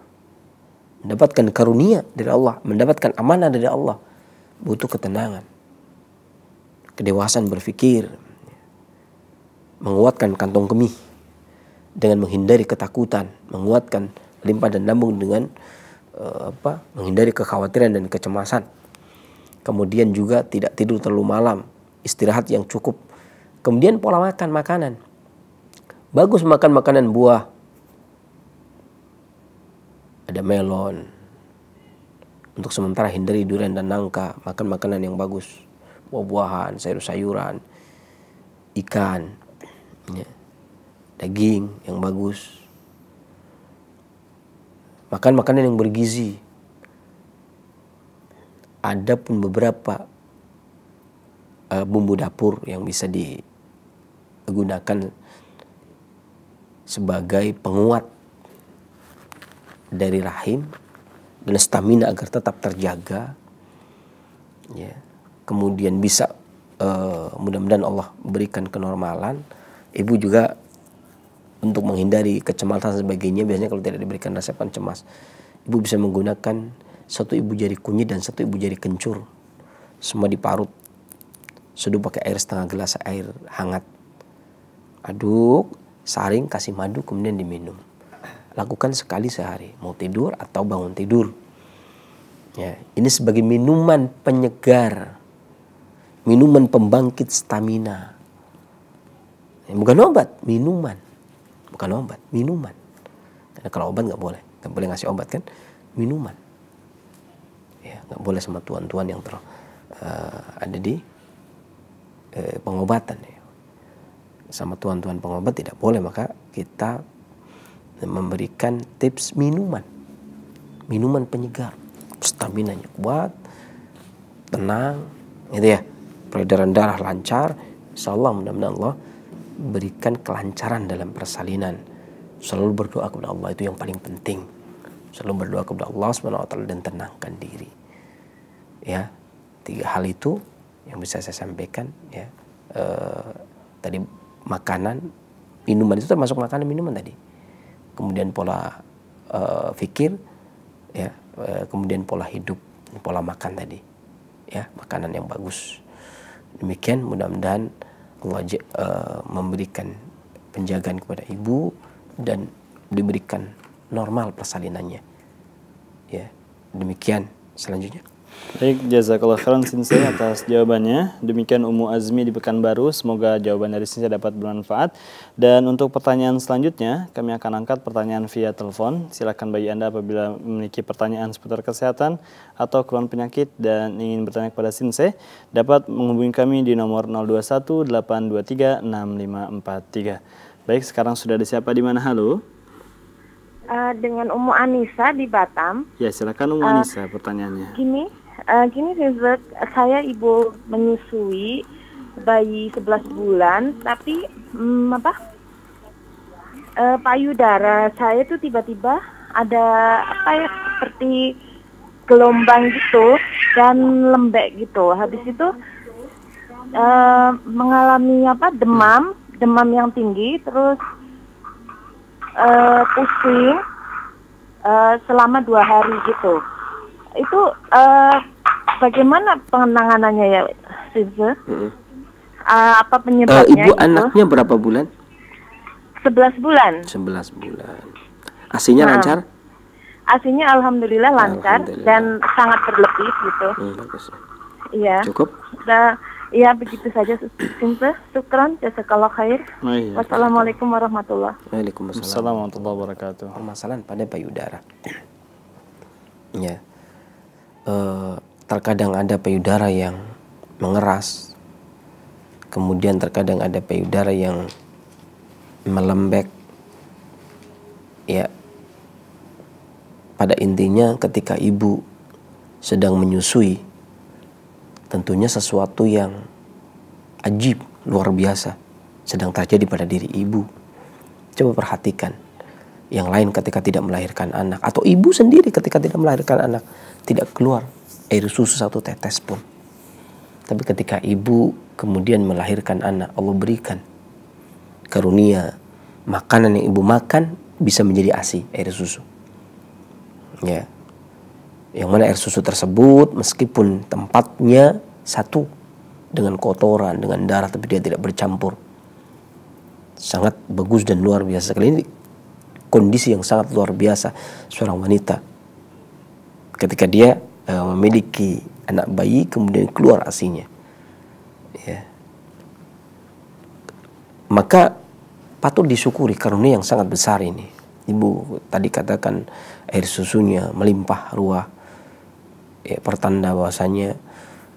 mendapatkan karunia dari Allah, mendapatkan amanah dari Allah, butuh ketenangan, kedewasaan berpikir, menguatkan kantong kemih dengan menghindari ketakutan, menguatkan limpah dan lambung dengan uh, apa? menghindari kekhawatiran dan kecemasan. Kemudian juga tidak tidur terlalu malam, istirahat yang cukup. Kemudian pola makan makanan. Bagus makan makanan buah. Ada melon. Untuk sementara hindari durian dan nangka, makan makanan yang bagus. Buah-buahan, sayur-sayuran, ikan. Ya daging yang bagus. Makan makanan yang bergizi. Ada pun beberapa uh, bumbu dapur yang bisa digunakan sebagai penguat dari rahim dan stamina agar tetap terjaga ya kemudian bisa uh, mudah-mudahan Allah berikan kenormalan ibu juga untuk menghindari kecemasan sebagainya biasanya kalau tidak diberikan resepan cemas ibu bisa menggunakan satu ibu jari kunyit dan satu ibu jari kencur semua diparut seduh pakai air setengah gelas air hangat aduk saring kasih madu kemudian diminum lakukan sekali sehari mau tidur atau bangun tidur ya ini sebagai minuman penyegar minuman pembangkit stamina ya, bukan obat minuman bukan obat minuman karena kalau obat nggak boleh nggak boleh ngasih obat kan minuman ya nggak boleh sama tuan-tuan yang ter uh, ada di uh, pengobatan ya sama tuan-tuan pengobat tidak boleh maka kita memberikan tips minuman minuman penyegar stamina nya kuat tenang gitu ya peredaran darah lancar insyaallah mudah-mudahan Allah berikan kelancaran dalam persalinan. Selalu berdoa kepada Allah itu yang paling penting. Selalu berdoa kepada Allah taala dan tenangkan diri. Ya, tiga hal itu yang bisa saya sampaikan. Ya, e, tadi makanan, minuman itu termasuk makanan minuman tadi. Kemudian pola e, fikir, ya, e, kemudian pola hidup, pola makan tadi. Ya, makanan yang bagus. Demikian mudah-mudahan Allah eh, uh, memberikan penjagaan kepada ibu dan diberikan normal persalinannya. Ya, demikian selanjutnya. Baik, jazakallah khairan Sensei atas jawabannya. Demikian Umu Azmi di Pekanbaru. Semoga jawaban dari Sensei dapat bermanfaat. Dan untuk pertanyaan selanjutnya, kami akan angkat pertanyaan via telepon. Silakan bagi Anda apabila memiliki pertanyaan seputar kesehatan atau keluhan penyakit dan ingin bertanya kepada Sensei, dapat menghubungi kami di nomor 021 823 6543. Baik, sekarang sudah ada siapa di mana? Halo uh, dengan Umu Anissa di Batam. Ya, silakan Umu uh, pertanyaannya. Gini, uh, gini saya ibu menyusui bayi 11 bulan, tapi um, apa? Uh, payudara saya itu tiba-tiba ada apa ya seperti gelombang gitu dan lembek gitu. Habis itu uh, mengalami apa demam, demam yang tinggi, terus uh, pusing uh, selama dua hari gitu. Itu uh, bagaimana penanganannya ya, Sister? Hmm. Uh, apa penyebabnya? Uh, ibu itu? anaknya berapa bulan? 11 bulan. 11 bulan. aslinya nah, lancar? aslinya alhamdulillah lancar alhamdulillah. dan sangat berlebih gitu. Hmm, bagus. Iya. Cukup? Nah, Ya begitu saja sinta, Syukran kalau khair oh, iya. Wassalamualaikum warahmatullahi Waalaikumsalam warahmatullahi wabarakatuh Permasalahan pada payudara Ya e, Terkadang ada payudara yang Mengeras Kemudian terkadang ada payudara yang Melembek Ya Pada intinya ketika ibu Sedang menyusui tentunya sesuatu yang ajib, luar biasa sedang terjadi pada diri ibu. Coba perhatikan yang lain ketika tidak melahirkan anak atau ibu sendiri ketika tidak melahirkan anak tidak keluar air susu satu tetes pun. Tapi ketika ibu kemudian melahirkan anak, Allah berikan karunia makanan yang ibu makan bisa menjadi ASI, air susu. Ya yang mana air susu tersebut meskipun tempatnya satu dengan kotoran, dengan darah tapi dia tidak bercampur. Sangat bagus dan luar biasa sekali ini kondisi yang sangat luar biasa seorang wanita ketika dia e, memiliki anak bayi kemudian keluar asinya. Ya. Maka patut disyukuri karunia yang sangat besar ini. Ibu tadi katakan air susunya melimpah ruah ya, pertanda bahwasanya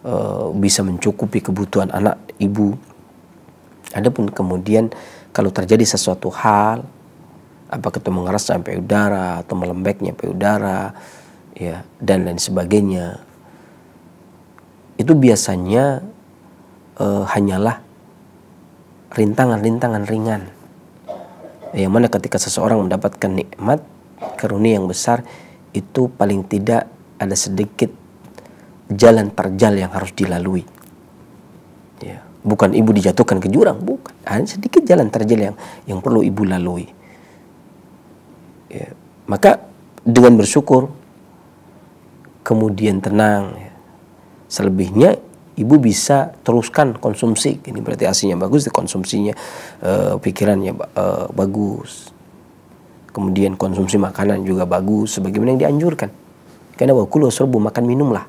e, bisa mencukupi kebutuhan anak ibu. Adapun kemudian kalau terjadi sesuatu hal apa ketemu ngeras sampai udara atau melembeknya sampai udara ya dan lain sebagainya itu biasanya e, hanyalah rintangan-rintangan ringan yang mana ketika seseorang mendapatkan nikmat karunia yang besar itu paling tidak ada sedikit jalan terjal yang harus dilalui. Ya. Bukan ibu dijatuhkan ke jurang, bukan. Ada sedikit jalan terjal yang yang perlu ibu lalui. Ya. Maka dengan bersyukur, kemudian tenang. Ya. Selebihnya ibu bisa teruskan konsumsi. Ini berarti asinya bagus, konsumsinya uh, pikirannya uh, bagus. Kemudian konsumsi makanan juga bagus sebagaimana yang dianjurkan. Karena wakulu serbu makan minumlah.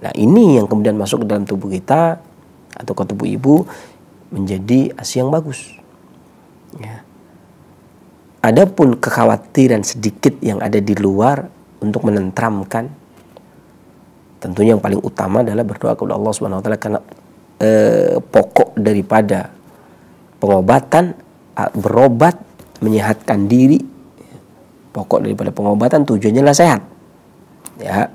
Nah ini yang kemudian masuk ke dalam tubuh kita atau ke tubuh ibu menjadi asi yang bagus. Ya. Adapun kekhawatiran sedikit yang ada di luar untuk menentramkan, tentunya yang paling utama adalah berdoa kepada Allah Subhanahu Wa Taala karena eh, pokok daripada pengobatan berobat menyehatkan diri pokok daripada pengobatan tujuannya lah sehat ya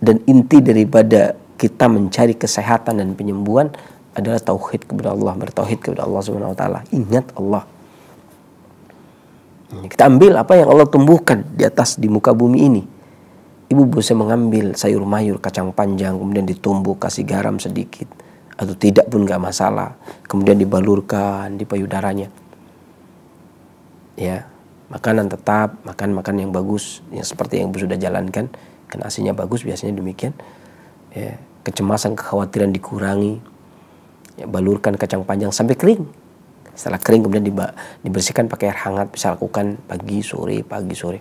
dan inti daripada kita mencari kesehatan dan penyembuhan adalah tauhid kepada Allah bertauhid kepada Allah Subhanahu wa taala ingat Allah kita ambil apa yang Allah tumbuhkan di atas di muka bumi ini ibu bisa mengambil sayur mayur kacang panjang kemudian ditumbuk kasih garam sedikit atau tidak pun nggak masalah kemudian dibalurkan di payudaranya ya makanan tetap makan makan yang bagus yang seperti yang ibu sudah jalankan karena aslinya bagus biasanya demikian. Ya, kecemasan, kekhawatiran dikurangi. Ya, balurkan kacang panjang sampai kering. Setelah kering kemudian dibersihkan pakai air hangat bisa lakukan pagi sore pagi sore.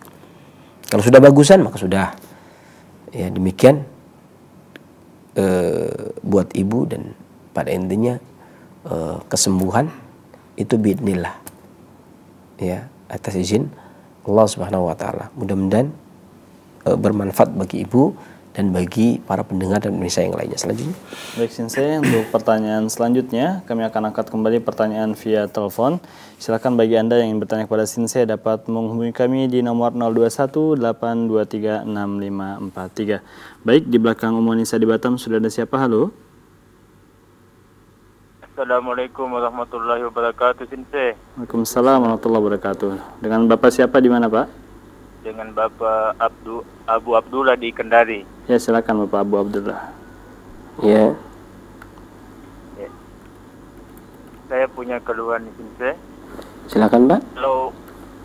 Kalau sudah bagusan maka sudah. Ya demikian e, buat ibu dan pada intinya e, kesembuhan itu bidnillah. Ya atas izin Allah Subhanahu wa taala. Mudah-mudahan e, bermanfaat bagi ibu dan bagi para pendengar dan pemirsa yang lainnya selanjutnya. Baik Sensei, untuk pertanyaan selanjutnya kami akan angkat kembali pertanyaan via telepon. Silakan bagi Anda yang ingin bertanya kepada Sensei dapat menghubungi kami di nomor 0218236543. Baik, di belakang umum Nisa di Batam sudah ada siapa? Halo. Assalamualaikum warahmatullahi wabarakatuh, Sensei. Waalaikumsalam warahmatullahi wabarakatuh. Dengan Bapak siapa di mana, Pak? dengan Bapak Abdu, Abu Abdullah di Kendari. Ya, silakan Bapak Abu Abdullah. Oh. Ya. ya. Saya punya keluhan di sini. Silakan, Pak. Kalau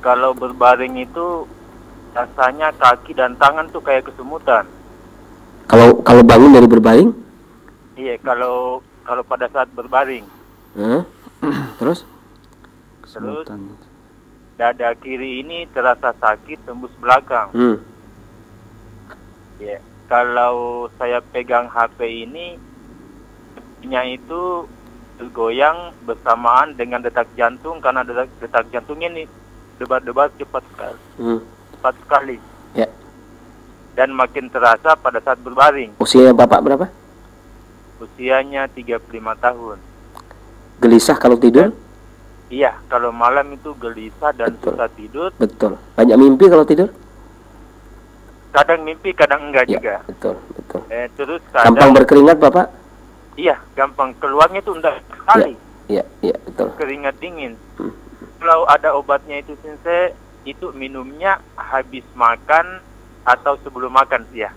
kalau berbaring itu rasanya kaki dan tangan tuh kayak kesemutan. Kalau kalau bangun dari berbaring? Iya, kalau kalau pada saat berbaring. Hmm? Terus? Kesemutan. Terus dada kiri ini terasa sakit tembus belakang. Hmm. Ya, yeah. kalau saya pegang HP ini, nya itu bergoyang bersamaan dengan detak jantung karena detak, detak jantungnya ini debat-debat cepat sekali, hmm. cepat sekali. Ya. Yeah. Dan makin terasa pada saat berbaring. Usianya bapak berapa? Usianya 35 tahun. Gelisah kalau tidur? Dan Iya, kalau malam itu gelisah dan Betul. susah tidur. Betul. Banyak mimpi kalau tidur? Kadang mimpi, kadang enggak ya, juga. Betul, betul. Eh, terus kadang, gampang berkeringat, Bapak? Iya, gampang. Keluarnya itu enggak sekali. Iya, iya, iya, betul. Keringat dingin. Hmm. Kalau ada obatnya itu sensei, itu minumnya habis makan atau sebelum makan, ya.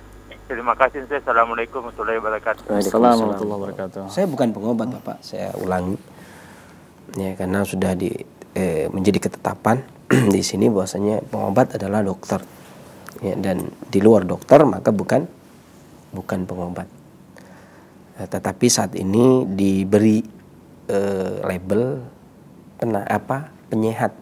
Terima kasih, Sensei. Assalamualaikum warahmatullahi wabarakatuh. Waalaikumsalam warahmatullahi wabarakatuh. Saya bukan pengobat, Bapak. Saya ulangi ya karena sudah di e, menjadi ketetapan di sini bahwasanya pengobat adalah dokter ya, dan di luar dokter maka bukan bukan pengobat eh, tetapi saat ini diberi e, label pena, apa penyehat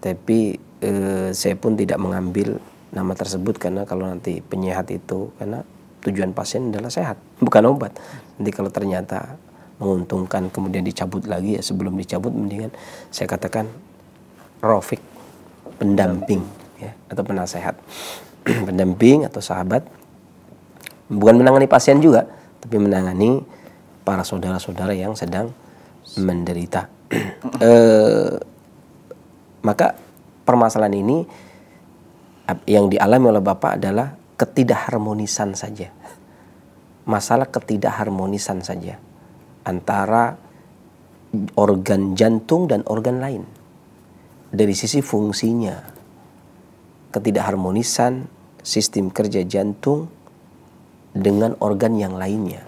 tapi e, saya pun tidak mengambil nama tersebut karena kalau nanti penyehat itu karena tujuan pasien adalah sehat bukan obat nanti kalau ternyata menguntungkan kemudian dicabut lagi ya sebelum dicabut mendingan saya katakan rofik pendamping ya atau penasehat pendamping atau sahabat bukan menangani pasien juga tapi menangani para saudara-saudara yang sedang menderita e, maka permasalahan ini yang dialami oleh bapak adalah ketidakharmonisan saja masalah ketidakharmonisan saja antara organ jantung dan organ lain dari sisi fungsinya ketidakharmonisan sistem kerja jantung dengan organ yang lainnya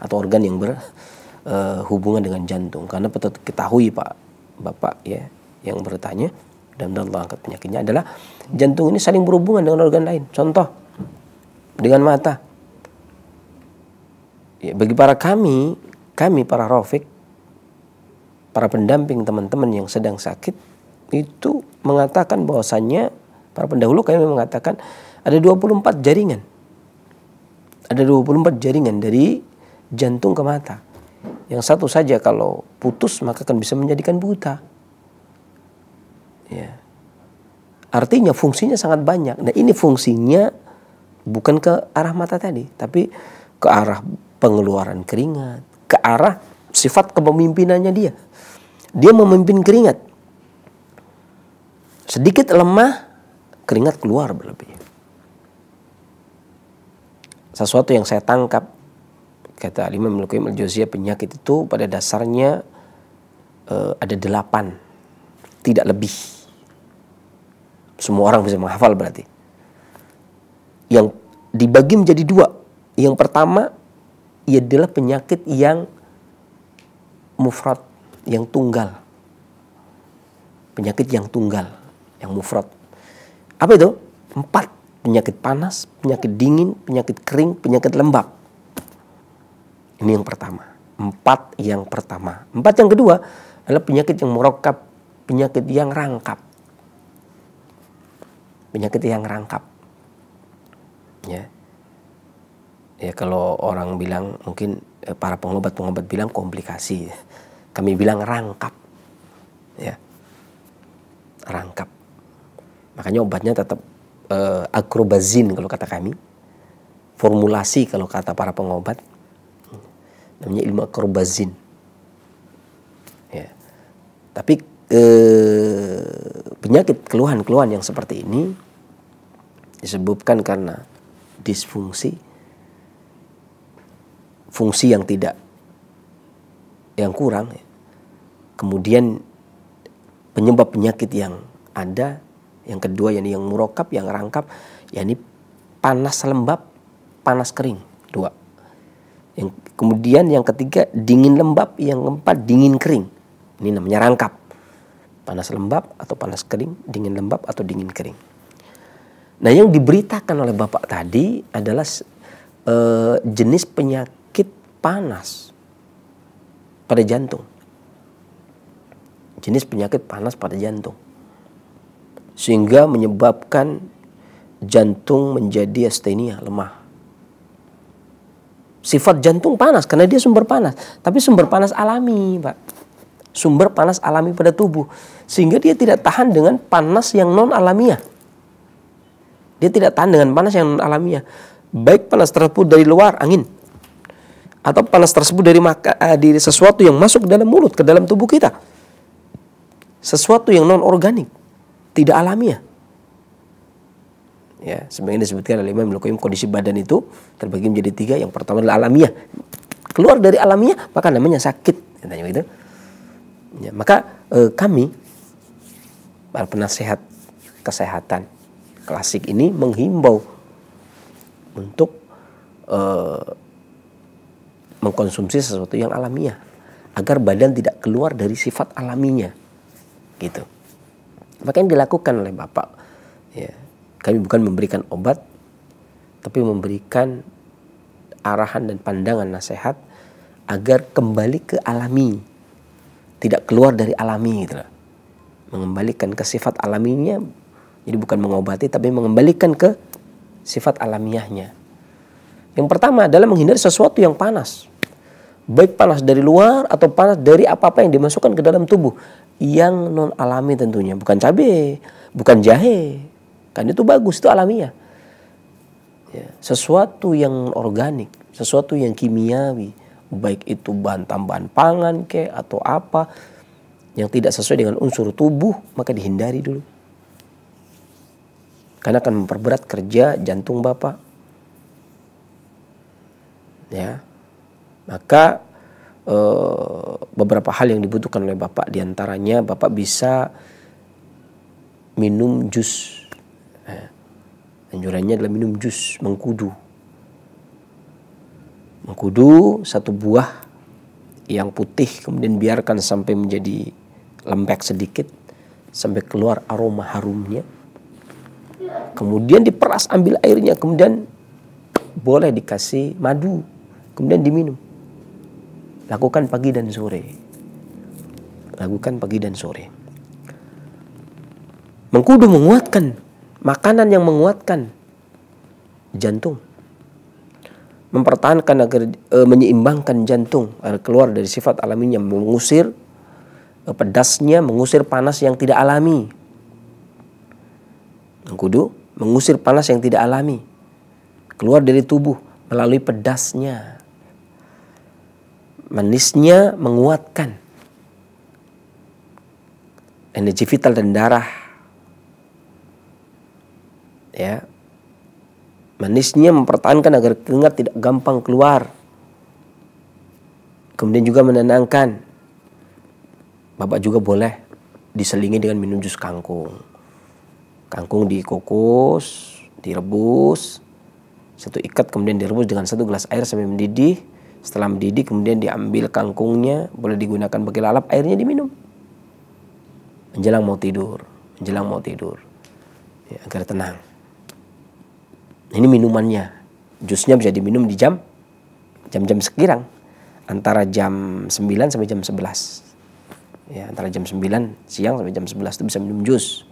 atau organ yang berhubungan eh, uh, dengan jantung karena patut ketahui Pak Bapak ya yang bertanya dan Allah angkat penyakitnya adalah jantung ini saling berhubungan dengan organ lain contoh dengan mata ya, bagi para kami kami para rofik, para pendamping teman-teman yang sedang sakit, itu mengatakan bahwasannya, para pendahulu kami mengatakan, ada 24 jaringan. Ada 24 jaringan dari jantung ke mata. Yang satu saja kalau putus maka akan bisa menjadikan buta. Ya. Artinya fungsinya sangat banyak. Nah ini fungsinya bukan ke arah mata tadi, tapi ke arah pengeluaran keringat, ke arah sifat kepemimpinannya dia. Dia memimpin keringat. Sedikit lemah, keringat keluar berlebih. Sesuatu yang saya tangkap, kata Imam Al-Qayyim al penyakit itu pada dasarnya uh, ada delapan, tidak lebih. Semua orang bisa menghafal berarti. Yang dibagi menjadi dua. Yang pertama ia adalah penyakit yang mufrad, yang tunggal. Penyakit yang tunggal, yang mufrad. Apa itu? Empat. Penyakit panas, penyakit dingin, penyakit kering, penyakit lembab. Ini yang pertama. Empat yang pertama. Empat yang kedua adalah penyakit yang merokap, penyakit yang rangkap. Penyakit yang rangkap. Ya ya kalau orang bilang mungkin eh, para pengobat-pengobat bilang komplikasi kami bilang rangkap ya rangkap makanya obatnya tetap eh, akrobazin kalau kata kami formulasi kalau kata para pengobat namanya ilmu akrobazin ya tapi eh, penyakit keluhan-keluhan yang seperti ini disebabkan karena disfungsi fungsi yang tidak yang kurang ya. kemudian penyebab penyakit yang ada yang kedua yang yang murokap yang rangkap yakni panas lembab panas kering dua yang kemudian yang ketiga dingin lembab yang keempat dingin kering ini namanya rangkap panas lembab atau panas kering dingin lembab atau dingin kering nah yang diberitakan oleh bapak tadi adalah e, jenis penyakit panas pada jantung. Jenis penyakit panas pada jantung. Sehingga menyebabkan jantung menjadi astenia, lemah. Sifat jantung panas karena dia sumber panas, tapi sumber panas alami, Pak. Sumber panas alami pada tubuh sehingga dia tidak tahan dengan panas yang non alamiah. Dia tidak tahan dengan panas yang non alamiah. Baik panas tersebut dari luar, angin, atau panas tersebut dari maka, eh, dari sesuatu yang masuk ke dalam mulut ke dalam tubuh kita. Sesuatu yang non organik, tidak alamiah. Ya, sebagaimana disebutkan oleh Imam Lukaim kondisi badan itu terbagi menjadi tiga. Yang pertama adalah alamiah. Keluar dari alamiah maka namanya sakit. Katanya gitu. Ya, maka eh, kami para penasehat kesehatan klasik ini menghimbau untuk eh, mengkonsumsi sesuatu yang alamiah agar badan tidak keluar dari sifat alaminya gitu Makanya yang dilakukan oleh bapak ya kami bukan memberikan obat tapi memberikan arahan dan pandangan nasihat agar kembali ke alami tidak keluar dari alami gitu loh mengembalikan ke sifat alaminya jadi bukan mengobati tapi mengembalikan ke sifat alamiahnya yang pertama adalah menghindari sesuatu yang panas. Baik panas dari luar atau panas dari apa-apa yang dimasukkan ke dalam tubuh. Yang non alami tentunya. Bukan cabai, bukan jahe. Kan itu bagus, itu alamiah. Ya. Sesuatu yang organik, sesuatu yang kimiawi. Baik itu bahan tambahan pangan ke atau apa yang tidak sesuai dengan unsur tubuh maka dihindari dulu karena akan memperberat kerja jantung bapak ya maka e, beberapa hal yang dibutuhkan oleh bapak diantaranya bapak bisa minum jus ya. anjurannya adalah minum jus mengkudu mengkudu satu buah yang putih kemudian biarkan sampai menjadi lembek sedikit sampai keluar aroma harumnya kemudian diperas ambil airnya kemudian boleh dikasih madu kemudian diminum. Lakukan pagi dan sore. Lakukan pagi dan sore. Mengkudu menguatkan, makanan yang menguatkan jantung. Mempertahankan agar e, menyeimbangkan jantung agar keluar dari sifat alaminya mengusir e, pedasnya, mengusir panas yang tidak alami. Mengkudu mengusir panas yang tidak alami keluar dari tubuh melalui pedasnya manisnya menguatkan energi vital dan darah ya manisnya mempertahankan agar keringat tidak gampang keluar kemudian juga menenangkan bapak juga boleh diselingi dengan minum jus kangkung kangkung dikukus direbus satu ikat kemudian direbus dengan satu gelas air sampai mendidih setelah mendidih kemudian diambil kangkungnya, boleh digunakan bagi lalap, airnya diminum. Menjelang mau tidur, menjelang mau tidur. Ya, agar tenang. Ini minumannya. Jusnya bisa diminum di jam jam-jam sekirang antara jam 9 sampai jam 11 ya antara jam 9 siang sampai jam 11 itu bisa minum jus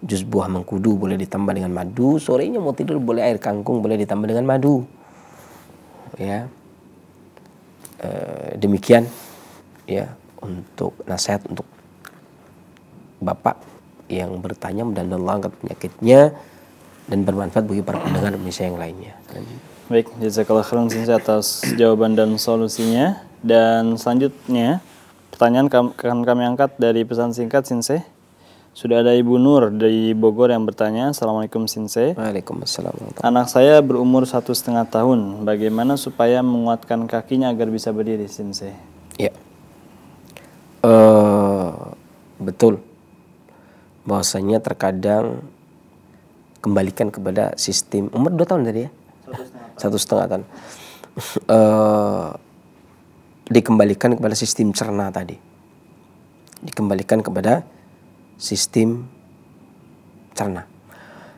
jus buah mengkudu boleh ditambah dengan madu sorenya mau tidur boleh air kangkung boleh ditambah dengan madu ya Eh, demikian ya untuk nasihat untuk Bapak yang bertanya dan Allah angkat penyakitnya dan bermanfaat bagi para pendengar Indonesia yang lainnya. Baik, jazakallah khairan atas jawaban dan solusinya. Dan selanjutnya, pertanyaan akan kami angkat dari pesan singkat Sinseh. Sudah ada Ibu Nur dari Bogor yang bertanya, Assalamualaikum Sinse. Waalaikumsalam. Anak saya berumur satu setengah tahun, bagaimana supaya menguatkan kakinya agar bisa berdiri Sinse? Iya. uh, eh, betul. Bahwasanya terkadang kembalikan kepada sistem umur dua tahun tadi ya, satu setengah tahun. uh, dikembalikan kepada sistem cerna tadi, dikembalikan kepada sistem cerna.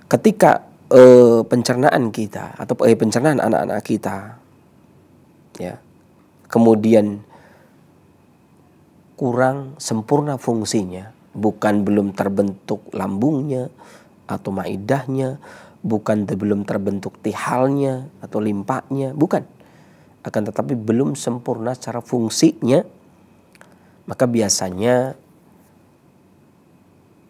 Ketika eh, pencernaan kita atau eh, pencernaan anak-anak kita ya kemudian kurang sempurna fungsinya, bukan belum terbentuk lambungnya atau maidahnya, bukan belum terbentuk tihalnya atau limpanya, bukan. Akan tetapi belum sempurna secara fungsinya, maka biasanya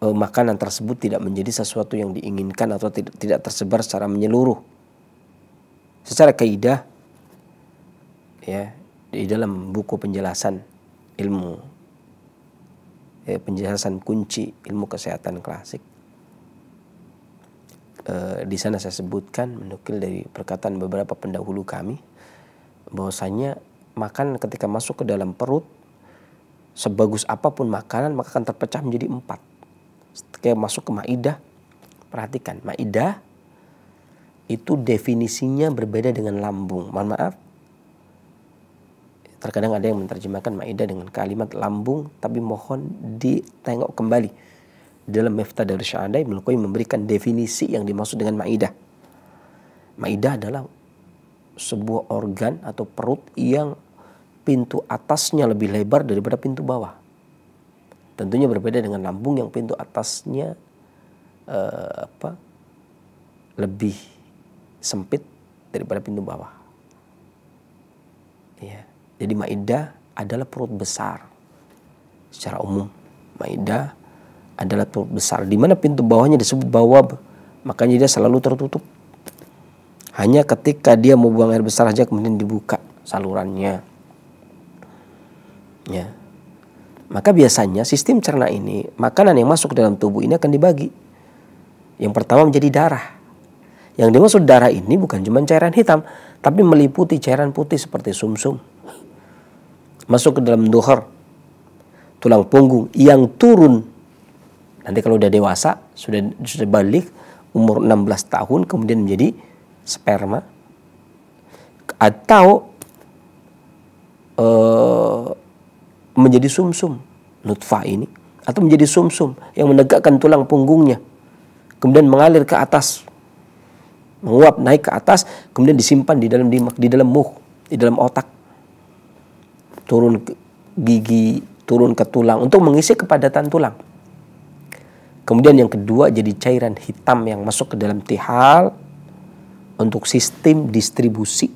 e, makanan tersebut tidak menjadi sesuatu yang diinginkan atau tidak, tidak tersebar secara menyeluruh. Secara kaidah ya di dalam buku penjelasan ilmu ya, penjelasan kunci ilmu kesehatan klasik e, di sana saya sebutkan menukil dari perkataan beberapa pendahulu kami bahwasanya makan ketika masuk ke dalam perut sebagus apapun makanan maka akan terpecah menjadi empat ketika masuk ke Maidah. Perhatikan, Maidah itu definisinya berbeda dengan lambung. Mohon maaf. Terkadang ada yang menerjemahkan Maidah dengan kalimat lambung, tapi mohon ditengok kembali. Dalam Miftah dari Syahadai, Melukoi memberikan definisi yang dimaksud dengan Maidah. Maidah adalah sebuah organ atau perut yang pintu atasnya lebih lebar daripada pintu bawah. Tentunya berbeda dengan lambung yang pintu atasnya uh, apa lebih sempit daripada pintu bawah. Ya. Jadi maidah adalah perut besar secara umum. Maidah adalah perut besar. Di mana pintu bawahnya disebut bawab, makanya dia selalu tertutup. Hanya ketika dia mau buang air besar saja kemudian dibuka salurannya. Ya. Maka biasanya sistem cerna ini, makanan yang masuk dalam tubuh ini akan dibagi. Yang pertama menjadi darah. Yang dimaksud darah ini bukan cuma cairan hitam, tapi meliputi cairan putih seperti sumsum. -sum. Masuk ke dalam duhor, tulang punggung yang turun. Nanti kalau sudah dewasa, sudah sudah balik umur 16 tahun kemudian menjadi sperma atau uh, menjadi sumsum -sum, nutfah ini atau menjadi sumsum -sum yang menegakkan tulang punggungnya kemudian mengalir ke atas menguap naik ke atas kemudian disimpan di dalam di, di dalam muh di dalam otak turun ke gigi turun ke tulang untuk mengisi kepadatan tulang kemudian yang kedua jadi cairan hitam yang masuk ke dalam tihal untuk sistem distribusi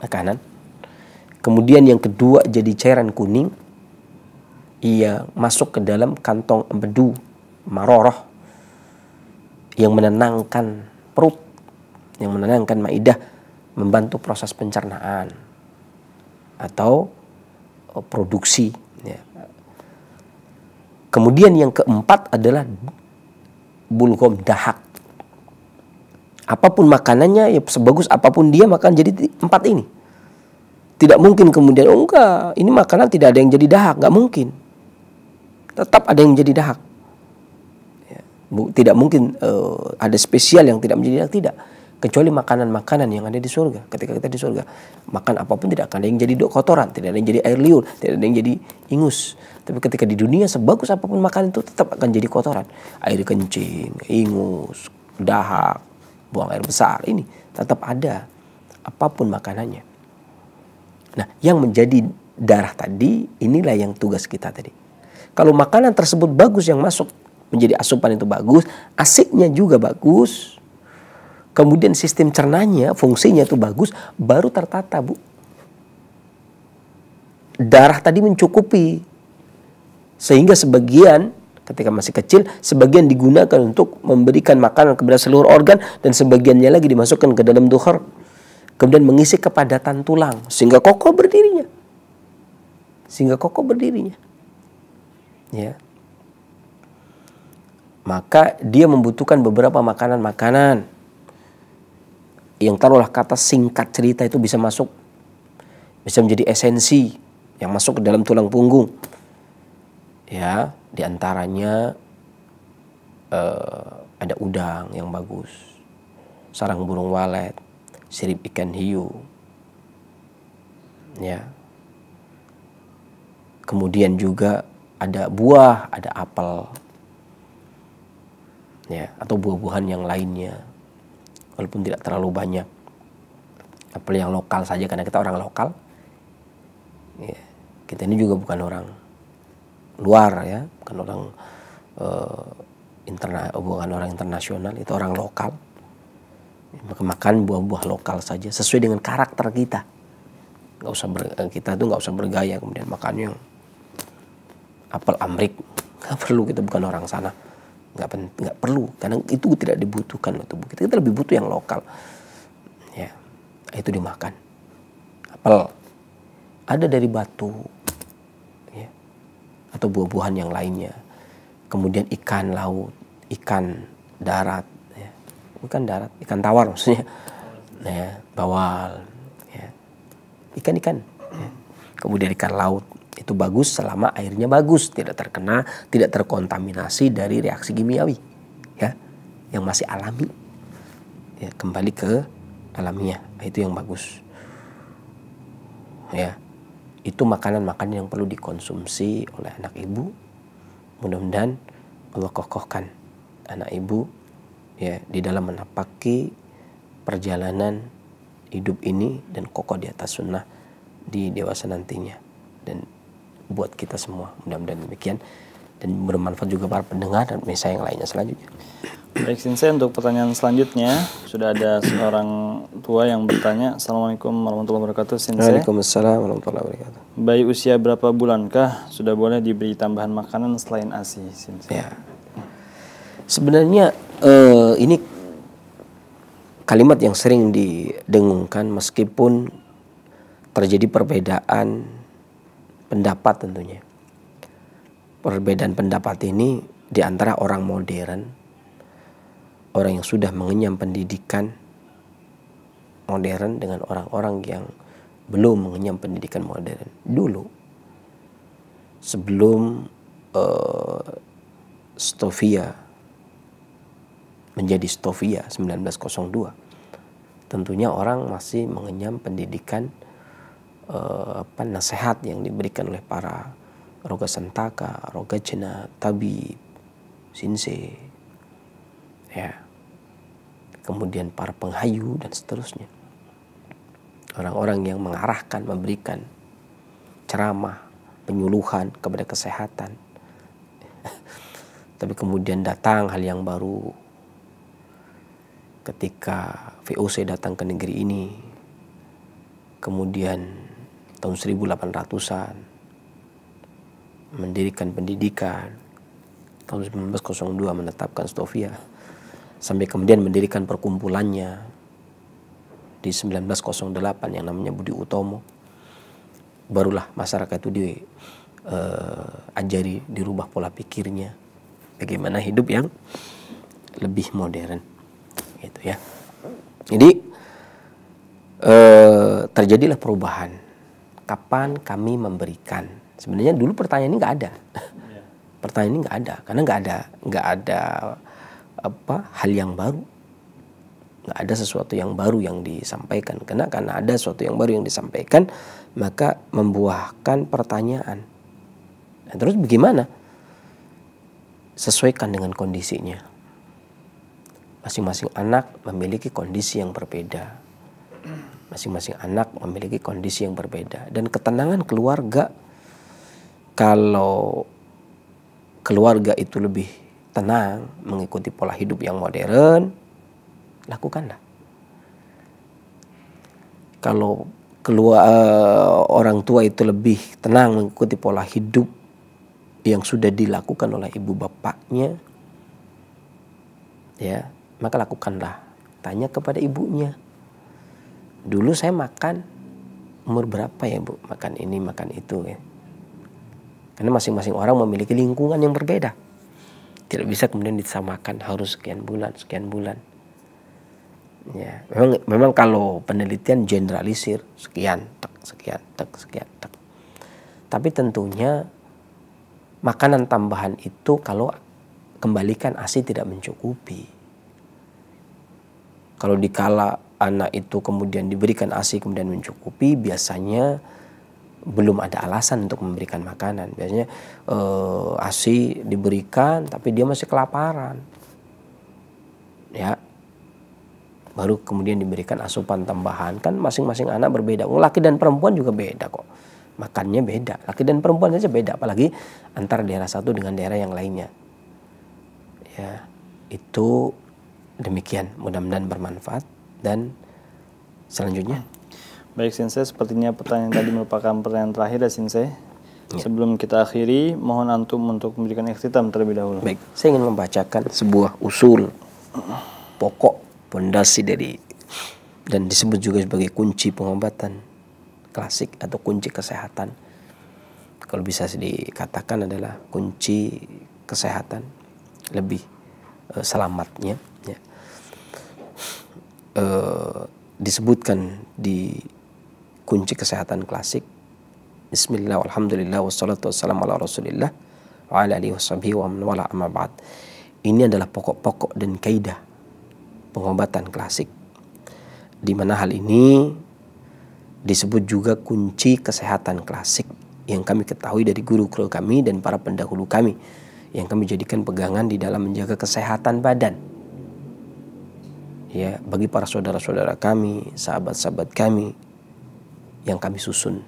makanan Kemudian yang kedua jadi cairan kuning. Ia masuk ke dalam kantong empedu maroroh yang menenangkan perut, yang menenangkan maidah, membantu proses pencernaan atau eh, produksi. Ya. Kemudian yang keempat adalah bulgom dahak. Apapun makanannya, ya sebagus apapun dia makan jadi empat ini tidak mungkin kemudian, oh enggak, ini makanan tidak ada yang jadi dahak, nggak mungkin. Tetap ada yang menjadi dahak. Ya, tidak mungkin uh, ada spesial yang tidak menjadi dahak, tidak. Kecuali makanan-makanan yang ada di surga. Ketika kita di surga, makan apapun tidak akan ada yang jadi kotoran, tidak ada yang jadi air liur, tidak ada yang jadi ingus. Tapi ketika di dunia sebagus apapun makanan itu tetap akan jadi kotoran. Air kencing, ingus, dahak, buang air besar, ini tetap ada apapun makanannya. Nah, yang menjadi darah tadi inilah yang tugas kita tadi. Kalau makanan tersebut bagus yang masuk menjadi asupan itu bagus, asiknya juga bagus. Kemudian sistem cernanya, fungsinya itu bagus, baru tertata, Bu. Darah tadi mencukupi. Sehingga sebagian ketika masih kecil, sebagian digunakan untuk memberikan makanan kepada seluruh organ dan sebagiannya lagi dimasukkan ke dalam dukhor kemudian mengisi kepadatan tulang sehingga kokoh berdirinya. Sehingga kokoh berdirinya. Ya. Maka dia membutuhkan beberapa makanan-makanan yang taruhlah kata singkat cerita itu bisa masuk bisa menjadi esensi yang masuk ke dalam tulang punggung. Ya, diantaranya uh, eh, ada udang yang bagus, sarang burung walet, sirip ikan hiu. Ya. Kemudian juga ada buah, ada apel. Ya, atau buah-buahan yang lainnya. Walaupun tidak terlalu banyak. Apel yang lokal saja karena kita orang lokal. Ya. Kita ini juga bukan orang luar ya, bukan orang uh, interna bukan orang internasional, itu orang lokal makan buah-buah lokal saja sesuai dengan karakter kita nggak usah ber, eh, kita tuh nggak usah bergaya kemudian makannya apel amrik nggak perlu kita bukan orang sana nggak nggak perlu karena itu tidak dibutuhkan loh tubuh kita kita lebih butuh yang lokal ya itu dimakan apel ada dari batu ya, atau buah-buahan yang lainnya kemudian ikan laut ikan darat Ikan darat ikan tawar maksudnya ya, bawal ya. ikan ikan ya. kemudian ikan laut itu bagus selama airnya bagus tidak terkena tidak terkontaminasi dari reaksi kimiawi ya yang masih alami ya, kembali ke alamiah itu yang bagus ya itu makanan-makanan yang perlu dikonsumsi oleh anak ibu mudah-mudahan Allah kokohkan anak ibu ya di dalam menapaki perjalanan hidup ini dan kokoh di atas sunnah di dewasa nantinya dan buat kita semua mudah-mudahan demikian dan bermanfaat juga para pendengar dan misa yang lainnya selanjutnya. Baik Sensei untuk pertanyaan selanjutnya sudah ada seorang tua yang bertanya Assalamualaikum warahmatullahi wabarakatuh Sensei Waalaikumsalam warahmatullahi wabarakatuh Bayi usia berapa bulankah sudah boleh diberi tambahan makanan selain ASI Sensei? Ya. Sebenarnya uh, ini kalimat yang sering didengungkan meskipun terjadi perbedaan pendapat tentunya. Perbedaan pendapat ini di antara orang modern, orang yang sudah mengenyam pendidikan modern dengan orang-orang yang belum mengenyam pendidikan modern dulu sebelum uh, eh, Stofia menjadi Stovia 1902 tentunya orang masih mengenyam pendidikan eh, apa nasihat yang diberikan oleh para Roga Sentaka, Roga Cina, Tabi, Sinse, ya, kemudian para penghayu dan seterusnya. Orang-orang yang mengarahkan, memberikan ceramah, penyuluhan kepada kesehatan. Tapi kemudian datang hal yang baru, ketika VOC datang ke negeri ini, kemudian tahun 1800-an, mendirikan pendidikan, tahun 1902 menetapkan Stovia, sampai kemudian mendirikan perkumpulannya di 1908 yang namanya Budi Utomo, barulah masyarakat itu diajari, eh, uh, dirubah pola pikirnya, bagaimana hidup yang lebih modern gitu ya. Jadi e, terjadilah perubahan. Kapan kami memberikan? Sebenarnya dulu pertanyaan ini nggak ada. Iya. pertanyaan ini nggak ada karena nggak ada nggak ada apa hal yang baru nggak ada sesuatu yang baru yang disampaikan karena karena ada sesuatu yang baru yang disampaikan maka membuahkan pertanyaan nah, terus bagaimana sesuaikan dengan kondisinya masing-masing anak memiliki kondisi yang berbeda. Masing-masing anak memiliki kondisi yang berbeda dan ketenangan keluarga kalau keluarga itu lebih tenang mengikuti pola hidup yang modern, lakukanlah. Kalau keluar eh, orang tua itu lebih tenang mengikuti pola hidup yang sudah dilakukan oleh ibu bapaknya, ya maka lakukanlah. Tanya kepada ibunya. Dulu saya makan umur berapa ya bu? Makan ini, makan itu ya. Karena masing-masing orang memiliki lingkungan yang berbeda. Tidak bisa kemudian disamakan harus sekian bulan, sekian bulan. Ya, memang memang kalau penelitian generalisir sekian, tak, sekian, tak, sekian, tak. Tapi tentunya makanan tambahan itu kalau kembalikan ASI tidak mencukupi kalau dikala anak itu kemudian diberikan ASI kemudian mencukupi, biasanya belum ada alasan untuk memberikan makanan. Biasanya eh, ASI diberikan tapi dia masih kelaparan. Ya. Baru kemudian diberikan asupan tambahan. Kan masing-masing anak berbeda. Oh, laki dan perempuan juga beda kok. Makannya beda. Laki dan perempuan saja beda apalagi antara daerah satu dengan daerah yang lainnya. Ya. Itu demikian mudah-mudahan bermanfaat dan selanjutnya baik sensei sepertinya pertanyaan tadi merupakan pertanyaan terakhir ya sensei ya. sebelum kita akhiri mohon antum untuk memberikan ikhtitam terlebih dahulu baik saya ingin membacakan sebuah usul pokok pondasi dari dan disebut juga sebagai kunci pengobatan klasik atau kunci kesehatan kalau bisa dikatakan adalah kunci kesehatan lebih eh, selamatnya Eh, disebutkan di kunci kesehatan klasik Bismillah, Alhamdulillah, wassalatu wassalamu ala rasulillah wa ala alihi wa man wala ba'd. Ini adalah pokok-pokok dan kaidah pengobatan klasik. Di mana hal ini disebut juga kunci kesehatan klasik yang kami ketahui dari guru-guru kami dan para pendahulu kami yang kami jadikan pegangan di dalam menjaga kesehatan badan ya bagi para saudara-saudara kami, sahabat-sahabat kami yang kami susun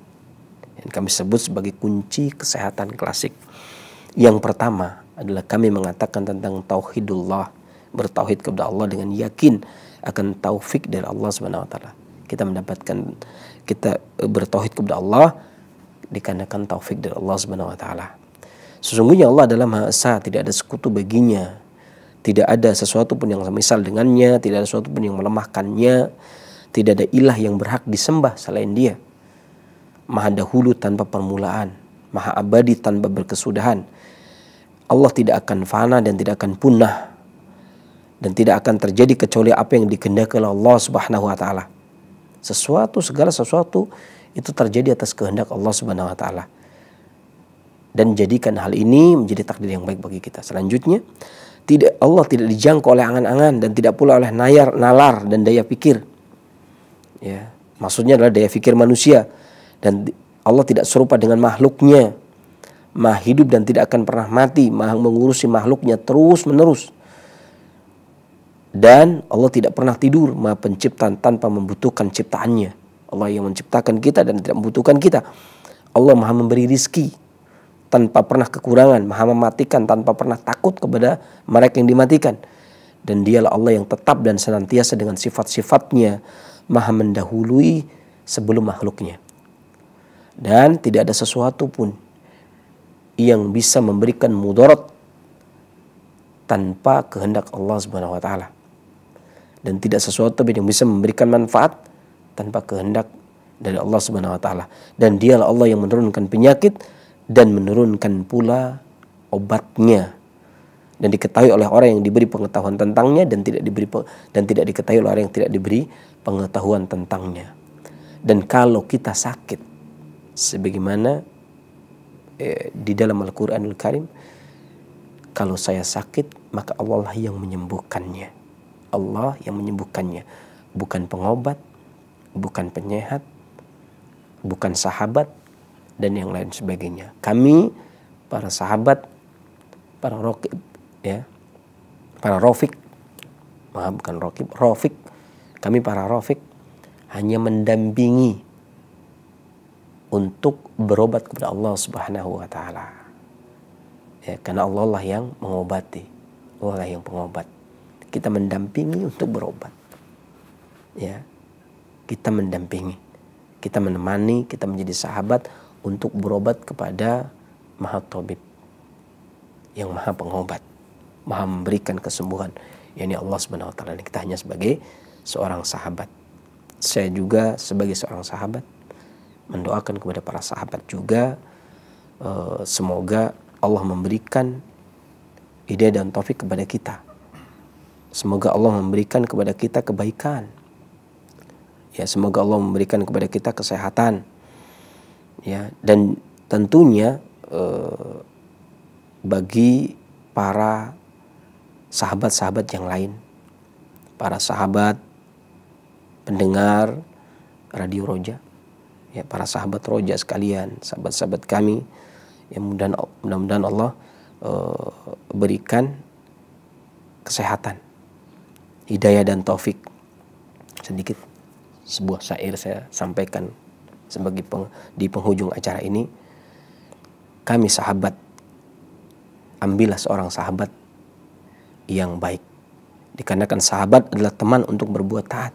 yang kami sebut sebagai kunci kesehatan klasik. Yang pertama adalah kami mengatakan tentang tauhidullah, bertauhid kepada Allah dengan yakin akan taufik dari Allah Subhanahu wa taala. Kita mendapatkan kita e, bertauhid kepada Allah dikarenakan taufik dari Allah Subhanahu wa taala. Sesungguhnya Allah adalah Maha Esa, tidak ada sekutu baginya tidak ada sesuatu pun yang semisal dengannya, tidak ada sesuatu pun yang melemahkannya, tidak ada ilah yang berhak disembah selain dia. Maha dahulu tanpa permulaan, maha abadi tanpa berkesudahan. Allah tidak akan fana dan tidak akan punah dan tidak akan terjadi kecuali apa yang dikehendaki oleh Allah Subhanahu wa taala. Sesuatu segala sesuatu itu terjadi atas kehendak Allah Subhanahu wa taala. Dan jadikan hal ini menjadi takdir yang baik bagi kita. Selanjutnya tidak Allah tidak dijangkau oleh angan-angan dan tidak pula oleh nayar, nalar dan daya pikir. Ya, maksudnya adalah daya pikir manusia dan Allah tidak serupa dengan makhluknya. Maha hidup dan tidak akan pernah mati, maha mengurusi makhluknya terus menerus. Dan Allah tidak pernah tidur, maha pencipta tanpa membutuhkan ciptaannya. Allah yang menciptakan kita dan tidak membutuhkan kita. Allah maha memberi rizki tanpa pernah kekurangan, maha mematikan tanpa pernah takut kepada mereka yang dimatikan. Dan dialah Allah yang tetap dan senantiasa dengan sifat-sifatnya, maha mendahului sebelum makhluknya. Dan tidak ada sesuatu pun yang bisa memberikan mudarat tanpa kehendak Allah Subhanahu wa taala. Dan tidak sesuatu yang bisa memberikan manfaat tanpa kehendak dari Allah Subhanahu wa taala. Dan dialah Allah yang menurunkan penyakit dan menurunkan pula obatnya dan diketahui oleh orang yang diberi pengetahuan tentangnya dan tidak diberi dan tidak diketahui oleh orang yang tidak diberi pengetahuan tentangnya. Dan kalau kita sakit sebagaimana eh, di dalam Al-Qur'anul Karim kalau saya sakit maka Allah yang menyembuhkannya. Allah yang menyembuhkannya, bukan pengobat, bukan penyehat, bukan sahabat, dan yang lain sebagainya. Kami para sahabat, para rokib, ya, para rofik, maaf bukan rokib, rofik, kami para rofik hanya mendampingi untuk berobat kepada Allah Subhanahu wa taala. Ya, karena Allah lah yang mengobati. Allah lah yang pengobat. Kita mendampingi untuk berobat. Ya. Kita mendampingi. Kita menemani, kita menjadi sahabat untuk berobat kepada Maha Tobit yang Maha Pengobat, Maha memberikan kesembuhan. Ini Allah Subhanahu wa taala. Kita hanya sebagai seorang sahabat. Saya juga sebagai seorang sahabat mendoakan kepada para sahabat juga eh, semoga Allah memberikan ide dan taufik kepada kita. Semoga Allah memberikan kepada kita kebaikan. Ya, semoga Allah memberikan kepada kita kesehatan ya dan tentunya eh, bagi para sahabat-sahabat yang lain para sahabat pendengar radio Roja ya para sahabat Roja sekalian sahabat-sahabat kami yang mudah-mudahan Allah eh, berikan kesehatan hidayah dan taufik sedikit sebuah syair saya sampaikan sebagai peng, di penghujung acara ini kami sahabat ambillah seorang sahabat yang baik dikarenakan sahabat adalah teman untuk berbuat taat